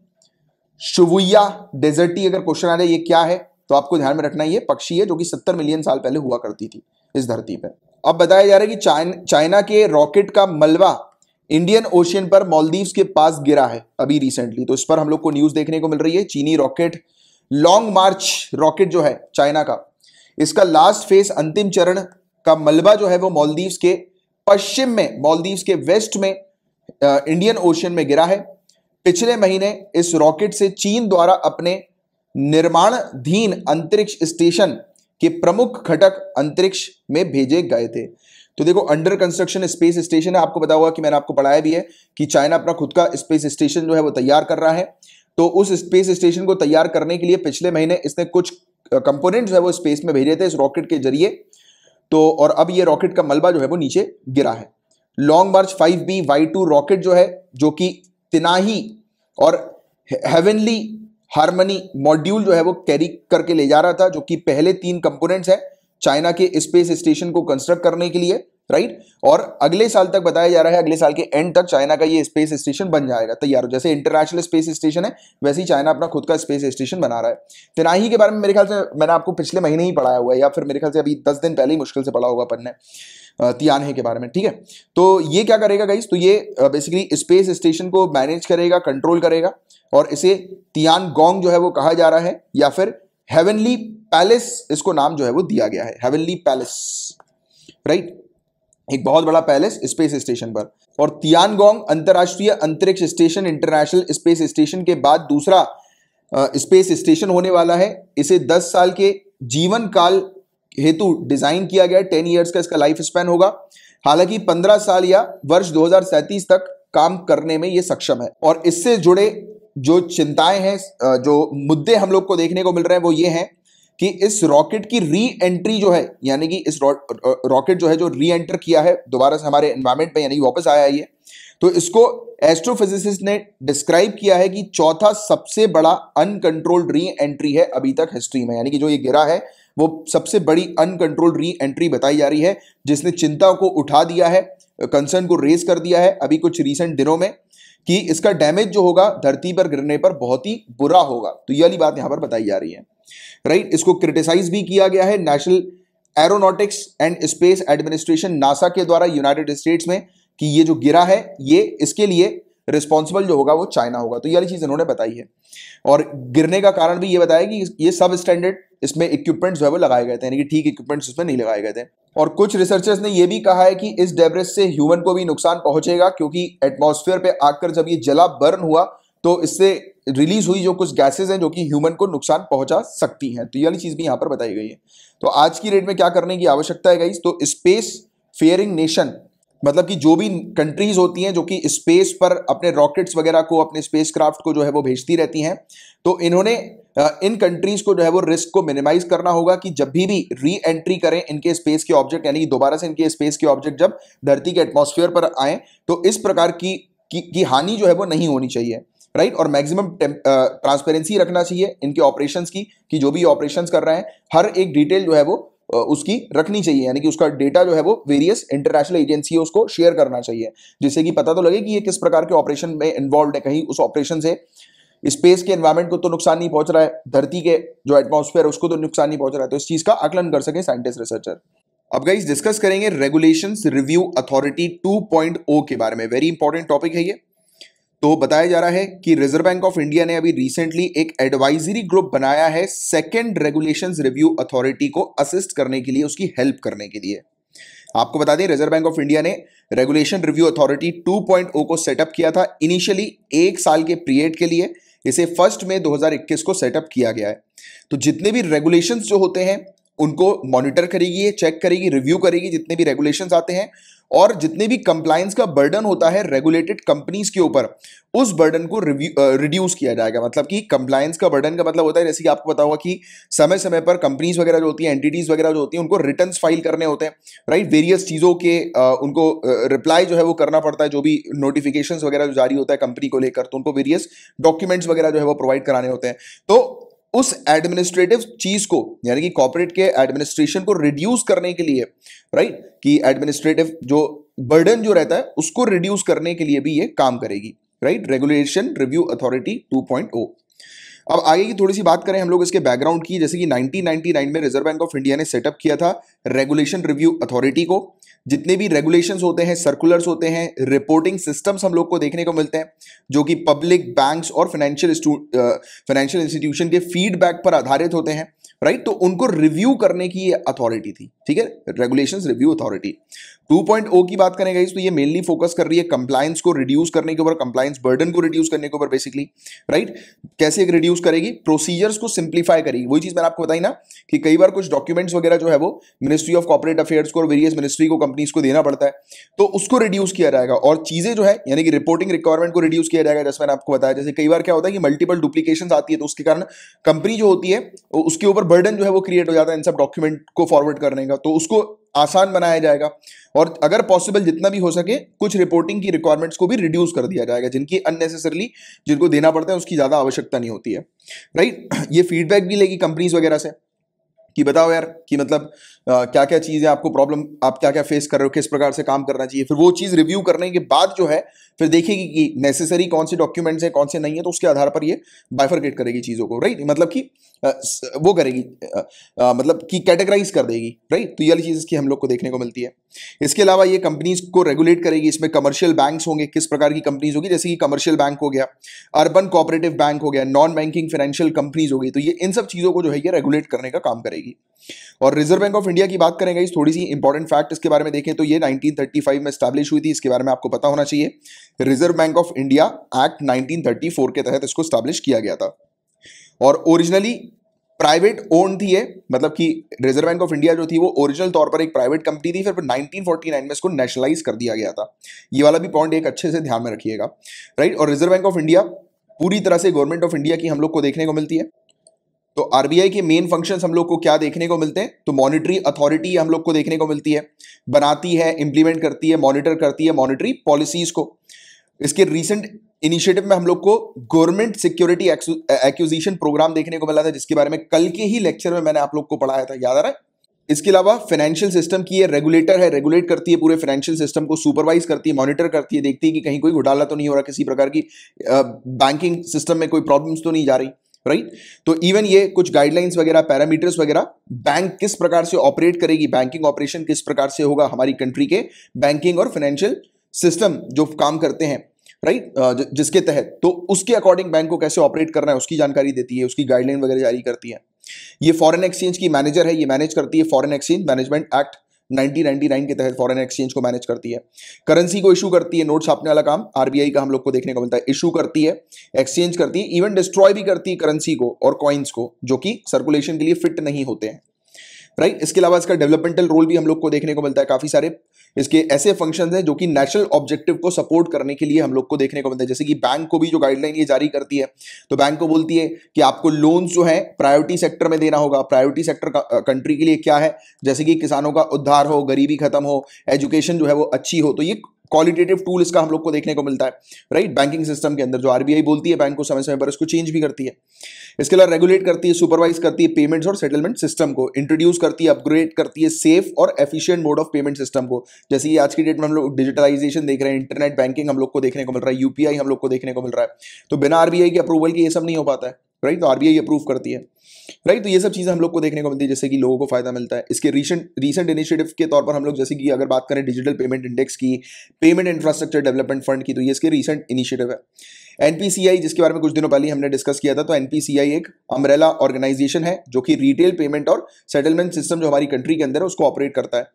शुवुया डेजर्टी अगर क्वेश्चन आ है ये क्या है तो आपको ध्यान में रखना ये पक्षी है जो कि सत्तर मिलियन साल पहले हुआ करती थी इस धरती पर अब बताया जा रहा है कि चाइना के रॉकेट का मलबा इंडियन ओशियन पर मालदीव्स के पास गिरा है अभी रिसेंटली तो इस पर हम लोग को न्यूज देखने को मिल रही है चीनी रॉकेट लॉन्ग मार्च रॉकेट जो है चाइना का इसका लास्ट फेज अंतिम चरण का मलबा जो है वो मालदीव्स के पश्चिम में मालदीव्स के वेस्ट में इंडियन ओशन में गिरा है पिछले महीने इस रॉकेट से चीन द्वारा अपने निर्माणधीन अंतरिक्ष स्टेशन के प्रमुख घटक अंतरिक्ष में भेजे गए थे तो देखो अंडर कंस्ट्रक्शन स्पेस स्टेशन है आपको बता हुआ कि मैंने आपको पढ़ाया भी है कि चाइना अपना खुद का स्पेस स्टेशन जो है वो तैयार कर रहा है तो उस स्पेस स्टेशन को तैयार करने के लिए पिछले महीने इसने कुछ जो है वो स्पेस में भेजे थे इस रॉकेट के जरिए तो और अब ये रॉकेट का मलबा जो है वो नीचे गिरा है Long March five B Y two rocket जो है जो कि तिनाही और हेवनली हारमनी मॉड्यूल जो है वो कैरी करके ले जा रहा था जो कि पहले तीन कंपोनेंट्स हैं चाइना के स्पेस स्टेशन को कंस्ट्रक्ट करने के लिए राइट और अगले साल तक बताया जा रहा है अगले साल के एंड तक चाइना का ये स्पेस स्टेशन बन जाएगा तैयार हो जैसे इंटरनेशनल स्पेस स्टेशन है वैसे ही चाइना अपना खुद का स्पेस स्टेशन बना रहा है तिनाही के बारे में मेरे ख्याल से मैंने आपको पिछले महीने ही पढ़ाया हुआ है या फिर मेरे ख्याल से अभी दस दिन पहले ही मुश्किल से पढ़ा होगा पढ़ने ने तियानहे के बारे में ठीक है तो ये क्या करेगा गाइस तो ये बेसिकली स्पेस स्टेशन को मैनेज करेगा कंट्रोल करेगा और इसे तियान गोंग जो है वो कहा जा रहा है या फिर हेवनली पैलेस इसको नाम जो है वो दिया गया है हेवनली पैलेस राइट right? एक बहुत बड़ा पैलेस स्पेस स्टेशन पर और तियानगोंग अंतर्राष्ट्रीय अंतरिक्ष स्टेशन इंटरनेशनल स्पेस स्टेशन के बाद दूसरा स्पेस स्टेशन होने वाला है इसे 10 साल के जीवन काल हेतु डिजाइन किया गया टेन ईयर्स का इसका लाइफ स्पैन होगा हालांकि 15 साल या वर्ष दो तक काम करने में ये सक्षम है और इससे जुड़े जो चिंताएं हैं जो मुद्दे हम लोग को देखने को मिल रहे हैं वो ये हैं कि इस रॉकेट की री एंट्री जो है यानी कि इस रॉकेट जो है जो री एंटर किया है दोबारा से हमारे एनवायरमेंट में यानी वापस आया ये तो इसको एस्ट्रोफिजिसिस्ट ने डिस्क्राइब किया है कि चौथा सबसे बड़ा अनकंट्रोल्ड री एंट्री है अभी तक हिस्ट्री में यानी कि जो ये गिरा है वो सबसे बड़ी अनकंट्रोल्ड री एंट्री बताई जा रही है जिसने चिंता को उठा दिया है कंसर्न को रेज कर दिया है अभी कुछ रिसेंट दिनों में कि इसका डैमेज जो होगा धरती पर गिरने पर बहुत ही बुरा होगा तो ये वाली बात यहां पर बताई जा रही है राइट इसको क्रिटिसाइज भी किया गया है National Aeronautics and Space Administration NASA के द्वारा यूनाइटेड स्टेट्स में कि ये जो गिरा है ये इसके लिए रिस्पॉन्सिबल जो होगा वो चाइना होगा तो ये वाली चीज़ इन्होंने बताई है और गिरने का कारण भी ये बताया कि ये सब स्टैंडर्ड इसमें इक्विपमेंट्स जो है वो लगाए गए थे यानी कि ठीक इक्विपमेंट्स इसमें नहीं लगाए गए थे और कुछ रिसर्चर्स ने यह भी कहा है कि इस डेबरेज से ह्यूमन को भी नुकसान पहुंचेगा क्योंकि एटमॉस्फेयर पे आकर जब ये जला बर्न हुआ तो इससे रिलीज हुई जो कुछ गैसेज हैं जो कि ह्यूमन को नुकसान पहुंचा सकती हैं तो ये वाली चीज़ भी यहाँ पर बताई गई है तो आज की डेट में क्या करने की आवश्यकता है गई तो स्पेस फेयरिंग नेशन मतलब कि जो भी कंट्रीज होती हैं जो कि स्पेस पर अपने रॉकेट्स वगैरह को अपने क्राफ्ट को जो है वो भेजती रहती हैं तो इन्होंने इन कंट्रीज को जो है वो रिस्क को मिनिमाइज करना होगा कि जब भी भी री एंट्री करें इनके स्पेस के ऑब्जेक्ट यानी कि दोबारा से इनके स्पेस के ऑब्जेक्ट जब धरती के एटमोसफियर पर आए तो इस प्रकार की की, की हानि जो है वो नहीं होनी चाहिए राइट और मैक्सिमम ट्रांसपेरेंसी रखना चाहिए इनके ऑपरेशंस की कि जो भी ऑपरेशंस कर रहे हैं हर एक डिटेल जो है वो उसकी रखनी चाहिए यानी कि उसका डेटा जो है वो वेरियस इंटरनेशनल एजेंसी उसको शेयर करना चाहिए जिससे कि पता तो लगे कि ये किस प्रकार के ऑपरेशन में इन्वॉल्व है कहीं उस ऑपरेशन से स्पेस के एनवायरमेंट को तो नुकसान नहीं पहुंच रहा है धरती के जो एटमॉस्फेयर उसको तो नुकसान नहीं पहुंच रहा है तो इस चीज़ का आकलन कर सके साइंटिस्ट रिसर्चर अब गाइज डिस्कस करेंगे रेगुलेशंस रिव्यू अथॉरिटी 2.0 के बारे में वेरी इंपॉर्टेंट टॉपिक है ये तो बताया जा रहा है कि रिजर्व बैंक ऑफ इंडिया ने अभी रिसेंटली एक एडवाइजरी ग्रुप बनाया है सेकेंड रेगुलेशन रिव्यू अथॉरिटी को असिस्ट करने के लिए उसकी हेल्प करने के लिए आपको बता दें रिजर्व बैंक ऑफ इंडिया ने रेगुलेशन रिव्यू अथॉरिटी 2.0 को सेटअप किया था इनिशियली एक साल के पीरियड के लिए इसे फर्स्ट में 2021 को सेटअप किया गया है तो जितने भी रेगुलेशंस जो होते हैं उनको मॉनिटर करेगी चेक करेगी रिव्यू करेगी जितने भी रेगुलेशन आते हैं और जितने भी कंप्लायंस का बर्डन होता है रेगुलेटेड कंपनीज के ऊपर उस बर्डन को रिड्यूस किया जाएगा मतलब कि कंप्लायंस का बर्डन का मतलब होता है जैसे कि आपको पता होगा कि समय समय पर कंपनीज वगैरह जो होती हैं एंटिटीज वगैरह जो होती हैं उनको रिटर्न फाइल करने होते हैं राइट वेरियस चीज़ों के आ, उनको रिप्लाई जो है वो करना पड़ता है जो भी नोटिफिकेशन वगैरह जो जारी होता है कंपनी को लेकर तो उनको वेरियस डॉक्यूमेंट्स वगैरह जो है वो प्रोवाइड कराने होते हैं तो उस एडमिनिस्ट्रेटिव चीज को यानी कि कॉपरेट के एडमिनिस्ट्रेशन को रिड्यूस करने के लिए राइट right? कि एडमिनिस्ट्रेटिव जो बर्डन जो रहता है उसको रिड्यूस करने के लिए भी ये काम करेगी राइट रेगुलेशन रिव्यू अथॉरिटी 2.0 अब आगे की थोड़ी सी बात करें हम लोग इसके बैकग्राउंड की जैसे कि 1999 में रिजर्व बैंक ऑफ इंडिया ने सेटअप किया था रेगुलेशन रिव्यू अथॉरिटी को जितने भी रेगुलेशंस होते हैं सर्कुलर्स होते हैं रिपोर्टिंग सिस्टम्स हम लोग को देखने को मिलते हैं जो कि पब्लिक बैंक्स और फाइनेंशियल फाइनेंशियल इंस्टीट्यूशन के फीडबैक पर आधारित होते हैं राइट तो उनको रिव्यू करने की ये अथॉरिटी थी ठीक है रेगुलेशन रिव्यू अथॉरिटी 2.0 की बात करें गाइज तो ये मेनली फोकस कर रही है कंप्लायंस को रिड्यूस करने के ऊपर कंप्लायंस बर्डन को रिड्यूस करने के ऊपर बेसिकली राइट कैसे एक रिड्यूस करेगी प्रोसीजर्स को सिंप्लीफाई करेगी वही चीज मैंने आपको बताई ना कि कई बार कुछ डॉक्यूमेंट्स वगैरह जो है वो मिनिस्ट्री ऑफ कॉपरेट अफेयर्स को और वेरियस मिनिस्ट्री को कंपनीज को देना पड़ता है तो उसको रिड्यूस किया जाएगा और चीजें जो है यानी कि रिपोर्टिंग रिक्वायरमेंट को रिड्यूस किया जाएगा जैसे मैंने आपको बताया जैसे कई बार क्या होता है कि मल्टीपल डुप्लीकेशन आती है तो उसके कारण कंपनी जो होती है उसके ऊपर बर्डन जो है वो क्रिएट हो जाता है इन सब डॉक्यूमेंट को फॉरवर्ड करने रहेगा तो उसको आसान बनाया जाएगा और अगर पॉसिबल जितना भी हो सके कुछ रिपोर्टिंग की रिक्वायरमेंट्स को भी रिड्यूस कर दिया जाएगा जिनकी अननेसेसरली जिनको देना पड़ता है उसकी ज़्यादा आवश्यकता नहीं होती है राइट ये फीडबैक भी लेगी कंपनीज वगैरह से कि बताओ यार कि मतलब आ, क्या क्या चीज़ है आपको प्रॉब्लम आप क्या क्या फेस कर रहे हो किस प्रकार से काम करना चाहिए फिर वो चीज़ रिव्यू करने के बाद जो है फिर देखेगी कि नेसेसरी कौन से डॉक्यूमेंट्स हैं कौन से नहीं है तो उसके आधार पर ये बाइफरकेट करेगी चीज़ों को राइट मतलब कि वो करेगी मतलब कि कैटेगराइज कर देगी राइट तो ये चीज़ इसकी हम लोग को देखने को मिलती है इसके अलावा ये कंपनीज को रेगुलेट करेगी इसमें कमर्शियल बैंक्स होंगे किस प्रकार की कंपनीज होगी जैसे कि कमर्शियल बैंक हो गया अर्बन कोऑपरेटिव बैंक हो गया नॉन बैंकिंग फाइनेंशियल कंपनीज हो गई तो ये इन सब चीज़ों को जो है ये रेगुलेट करने का काम करेगी और रिजर्व बैंक ऑफ इंडिया की बात करेंगे इस थोड़ी सी इंपॉर्टेंट फैक्ट इसके बारे में देखें तो ये 1935 में स्टैब्लिश हुई थी इसके बारे में आपको पता होना चाहिए Reserve Bank of India act 1934 के तहत इसको स्टैब्लिश किया गया था और ओरिजिनली प्राइवेट ओन थी ये मतलब कि रिजर्व बैंक ऑफ इंडिया जो थी वो ओरिजिनल तौर पर एक प्राइवेट कंपनी थी फिर 1949 में इसको नेशनलाइज कर दिया गया था ये वाला भी पॉइंट एक अच्छे से ध्यान में रखिएगा राइट और रिजर्व बैंक ऑफ इंडिया पूरी तरह से गवर्नमेंट ऑफ इंडिया की हम लोग को देखने को मिलती है तो आरबीआई के मेन फंक्शन हम लोग को क्या देखने को मिलते हैं तो मॉनिटरी अथॉरिटी हम लोग को देखने को मिलती है बनाती है इंप्लीमेंट करती है मॉनिटर करती है मॉनिटरी पॉलिसीज को इसके रिसेंट इनिशिएटिव में हम लोग को गवर्नमेंट सिक्योरिटी एक्विजिशन प्रोग्राम देखने को मिला था जिसके बारे में कल के ही लेक्चर में मैंने आप लोग को पढ़ाया था याद आ रहा है इसके अलावा फाइनेंशियल सिस्टम की ये रेगुलेटर है रेगुलेट करती है पूरे फाइनेंशियल सिस्टम को सुपरवाइज करती है मॉनिटर करती है देखती है कि कहीं कोई घोटाला तो नहीं हो रहा किसी प्रकार की बैंकिंग सिस्टम में कोई प्रॉब्लम्स तो नहीं जा रही राइट तो इवन ये कुछ गाइडलाइंस वगैरह पैरामीटर्स वगैरह बैंक किस प्रकार से ऑपरेट करेगी बैंकिंग ऑपरेशन किस प्रकार से होगा हमारी कंट्री के बैंकिंग और फाइनेंशियल सिस्टम जो काम करते हैं राइट right? जिसके तहत तो उसके अकॉर्डिंग बैंक को कैसे ऑपरेट करना है उसकी जानकारी देती है उसकी गाइडलाइन वगैरह जारी करती है ये फॉरेन एक्सचेंज की मैनेजर है ये मैनेज करती है फॉरेन एक्सचेंज मैनेजमेंट एक्ट 1999 के तहत फॉरेन एक्सचेंज को मैनेज करती है करेंसी को इशू करती है नोट छापने वाला काम आरबीआई का हम लोग को देखने को मिलता है इशू करती है एक्सचेंज करती है इवन डिस्ट्रॉय भी करती है करेंसी को और कॉइन्स को जो कि सर्कुलेशन के लिए फिट नहीं होते हैं राइट right? इसके अलावा इसका डेवलपमेंटल रोल भी हम लोग को देखने को मिलता है काफी सारे इसके ऐसे फंक्शन हैं जो कि नेशनल ऑब्जेक्टिव को सपोर्ट करने के लिए हम लोग को देखने को मिलता है जैसे कि बैंक को भी जो गाइडलाइन ये जारी करती है तो बैंक को बोलती है कि आपको लोन जो है प्रायोरिटी सेक्टर में देना होगा प्रायोरिटी सेक्टर कंट्री के लिए क्या है जैसे कि किसानों का उद्धार हो गरीबी खत्म हो एजुकेशन जो है वो अच्छी हो तो ये क्वालिटेटिव टूल इसका हम लोग को देखने को मिलता है राइट बैंकिंग सिस्टम के अंदर जो आरबीआई बोलती है बैंक को समय समय पर इसको चेंज भी करती है इसके अलावा रेगुलेट करती है सुपरवाइज करती है पेमेंट्स और सेटलमेंट सिस्टम को इंट्रोड्यूस करती है अपग्रेड करती है सेफ और efficient mode of payment system को जैसे कि आज की डेट में हम लोग डिजिटलाइजेशन देख रहे हैं इंटरनेट बैंकिंग हम लोग को देखने को मिल रहा है यूपीआई हम लोग को देखने को मिल रहा है तो बिना आरबीआई के अप्रूवल के ये सब नहीं हो पाता है राइट तो आरबीआई अप्रूव करती है राइट तो ये सब चीज़ें हम लोग को देखने को मिलती है जैसे कि लोगों को फायदा मिलता है इसके रीसेंट रीसेंट इनिशिएटिव के तौर पर हम लोग जैसे कि अगर बात करें डिजिटल पेमेंट इंडेक्स की पेमेंट इंफ्रास्ट्रक्चर डेवलपमेंट फंड की तो ये इसके रीसेंट इनिशिएटिव है एनपीसीआई जिसके बारे में कुछ दिनों पहले हमने डिस्कस किया था तो एनपीसीआई एक अमरेला ऑर्गेनाइजेशन है जो कि रिटेल पेमेंट और सेटलमेंट सिस्टम जो हमारी कंट्री के अंदर है उसको ऑपरेट करता है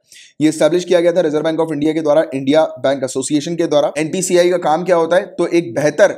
ये स्टैब्लिश किया गया था रिजर्व बैंक ऑफ इंडिया के द्वारा इंडिया बैंक एसोसिएशन के द्वारा एनपीसीआई का काम क्या होता है तो एक बेहतर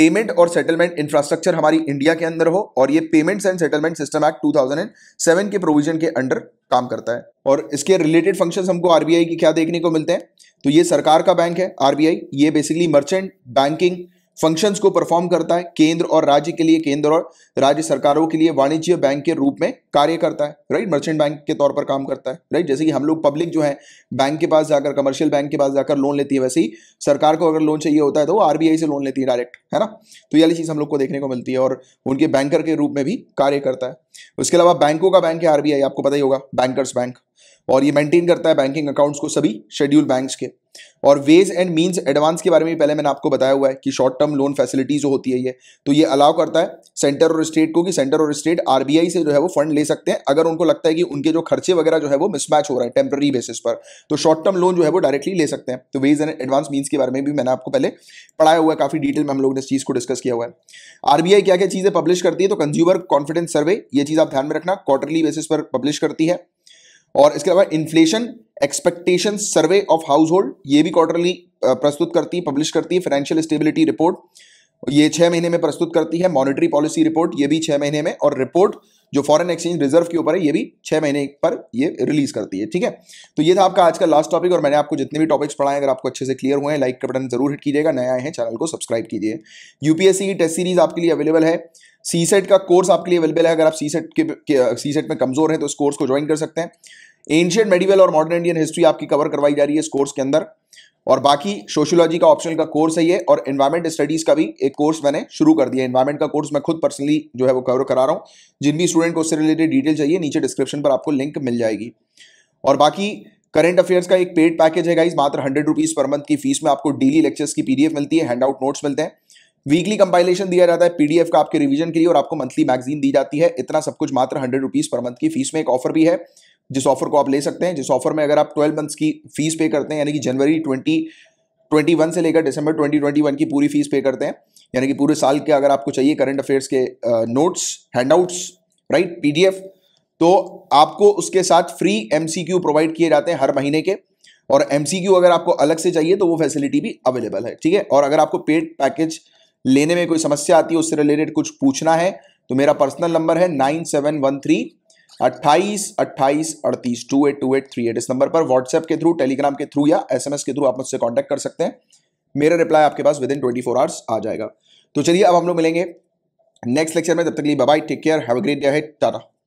पेमेंट और सेटलमेंट इंफ्रास्ट्रक्चर हमारी इंडिया के अंदर हो और ये payments and settlement system act 2007 के प्रोविजन के अंडर काम करता है और इसके रिलेटेड फंक्शंस हमको आरबीआई की क्या देखने को मिलते हैं तो ये सरकार का बैंक है आरबीआई ये बेसिकली मर्चेंट बैंकिंग फंक्शंस को परफॉर्म करता है केंद्र और राज्य के लिए केंद्र और राज्य सरकारों के लिए वाणिज्य बैंक के रूप में कार्य करता है राइट मर्चेंट बैंक के तौर पर काम करता है राइट जैसे कि हम लोग पब्लिक जो है बैंक के पास जाकर कमर्शियल बैंक के पास जाकर लोन लेती है वैसे ही सरकार को अगर लोन चाहिए होता है तो वो आरबीआई से लोन लेती है डायरेक्ट है ना तो ये चीज़ हम लोग को देखने को मिलती है और उनके बैंकर के रूप में भी कार्य करता है उसके अलावा बैंकों का बैंक है आरबीआई आपको पता ही होगा बैंकर्स बैंक और ये मेंटेन करता है बैंकिंग अकाउंट्स को सभी शेड्यूल बैंक्स के और वेज एंड मीन्स एडवांस के बारे में पहले मैंने आपको बताया हुआ है कि शॉर्ट टर्म लोन फैसिलिटी जो होती है ये तो ये अलाउ करता है सेंटर और स्टेट को कि सेंटर और स्टेट आरबीआई से जो है वो फंड ले सकते हैं अगर उनको लगता है कि उनके जो खर्चे वगैरह जो है वो मिसमैच हो रहा है टेम्प्ररी बेसिस पर तो शॉर्ट टर्म लोन जो है वो डायरेक्टली ले सकते हैं तो वेज एंड एडवांस मीन्स के बारे में भी मैंने आपको पहले पढ़ाया हुआ है काफी डिटेल में हम लोग ने इस चीज़ को डिस्कस किया हुआ है आरबीआई क्या क्या चीज़ें पब्लिश करती है तो कंज्यूमर कॉन्फिडेंस सर्वे ये चीज़ आप ध्यान में रखना क्वार्टरली बेसिस पर पब्लिश करती है और इसके अलावा inflation expectation survey of household ये भी क्वार्टरली प्रस्तुत करती है पब्लिश करती है फाइनेंशियल स्टेबिलिटी रिपोर्ट ये छह महीने में प्रस्तुत करती है मॉनिटरी पॉलिसी रिपोर्ट ये भी छह महीने में और रिपोर्ट जो फॉरेन एक्सचेंज रिजर्व के ऊपर है ये भी छह महीने पर ये रिलीज करती है ठीक है तो ये था आपका आज का लास्ट टॉपिक और मैंने आपको जितने भी टॉपिक्स पढ़ाए अगर आपको अच्छे से क्लियर हुए हैं लाइक का बटन जरूर हिट कीजिएगा नया आए हैं चैनल को सब्सक्राइब कीजिए यूपीएससी की टेस्ट सीरीज आपके लिए अवेलेबल है सी सेट का कोर्स आपके लिए अवेलेबल है अगर आप सी सेट के सी सेट में कमजोर हैं तो इस कोर्स को ज्वाइन कर सकते हैं एंशियंट मेडिवल और मॉडर्न इंडियन हिस्ट्री आपकी कवर करवाई जा रही है इस कोर्स के अंदर और बाकी सोशियोलॉजी का ऑप्शनल का कोर्स है ये और इन्वायरमेंट स्टडीज़ का भी एक कोर्स मैंने शुरू कर दिया इन्वायरमेंट का कोर्स मैं खुद पर्सनली जो है वो कवर करा रहा हूँ जिन भी स्टूडेंट को उससे रिलेटेड डिटेल चाहिए नीचे डिस्क्रिप्शन पर आपको लिंक मिल जाएगी और बाकी करंट अफेयर्स का एक पेड पैकेज है इस मात्र हंड्रेड रुपीज़ पर मंथ की फीस में आपको डेली लेक्चर्स की पीडीएफ मिलती है हैंड आउट नोट्स मिलते हैं वीकली कंपाइलेशन दिया जाता है पीडीएफ का आपके रिवीजन के लिए और आपको मंथली मैगजीन दी जाती है इतना सब कुछ मात्र हंड्रेड रुपीज़ पर मंथ की फीस में एक ऑफर भी है जिस ऑफर को आप ले सकते हैं जिस ऑफर में अगर आप ट्वेल्व मंथ्स की फीस पे करते हैं यानी कि जनवरी ट्वेंटी ट्वेंटी वन से लेकर दिसंबर ट्वेंटी ट्वेंटी वन की पूरी फीस पे करते हैं यानी कि पूरे साल के अगर आपको चाहिए करंट अफेयर्स के नोट्स हैंड आउट्स राइट पी तो आपको उसके साथ फ्री एम प्रोवाइड किए जाते हैं हर महीने के और एम अगर आपको अलग से चाहिए तो वो फैसिलिटी भी अवेलेबल है ठीक है और अगर आपको पेड पैकेज लेने में कोई समस्या आती है उससे रिलेटेड कुछ पूछना है तो मेरा पर्सनल नंबर है नाइन सेवन वन थ्री अट्ठाईस अट्ठाईस अड़तीस two eight two eight three eight इस नंबर पर व्हाट्सएप के थ्रू टेलीग्राम के थ्रू या एसएमएस के थ्रू आप मुझसे कॉन्टैक्ट कर सकते हैं मेरा रिप्लाई आपके पास within twenty four hours आ जाएगा तो चलिए अब हम लोग मिलेंगे नेक्स्ट लेक्चर में तब तक लिए bye take care have a great day है टाटा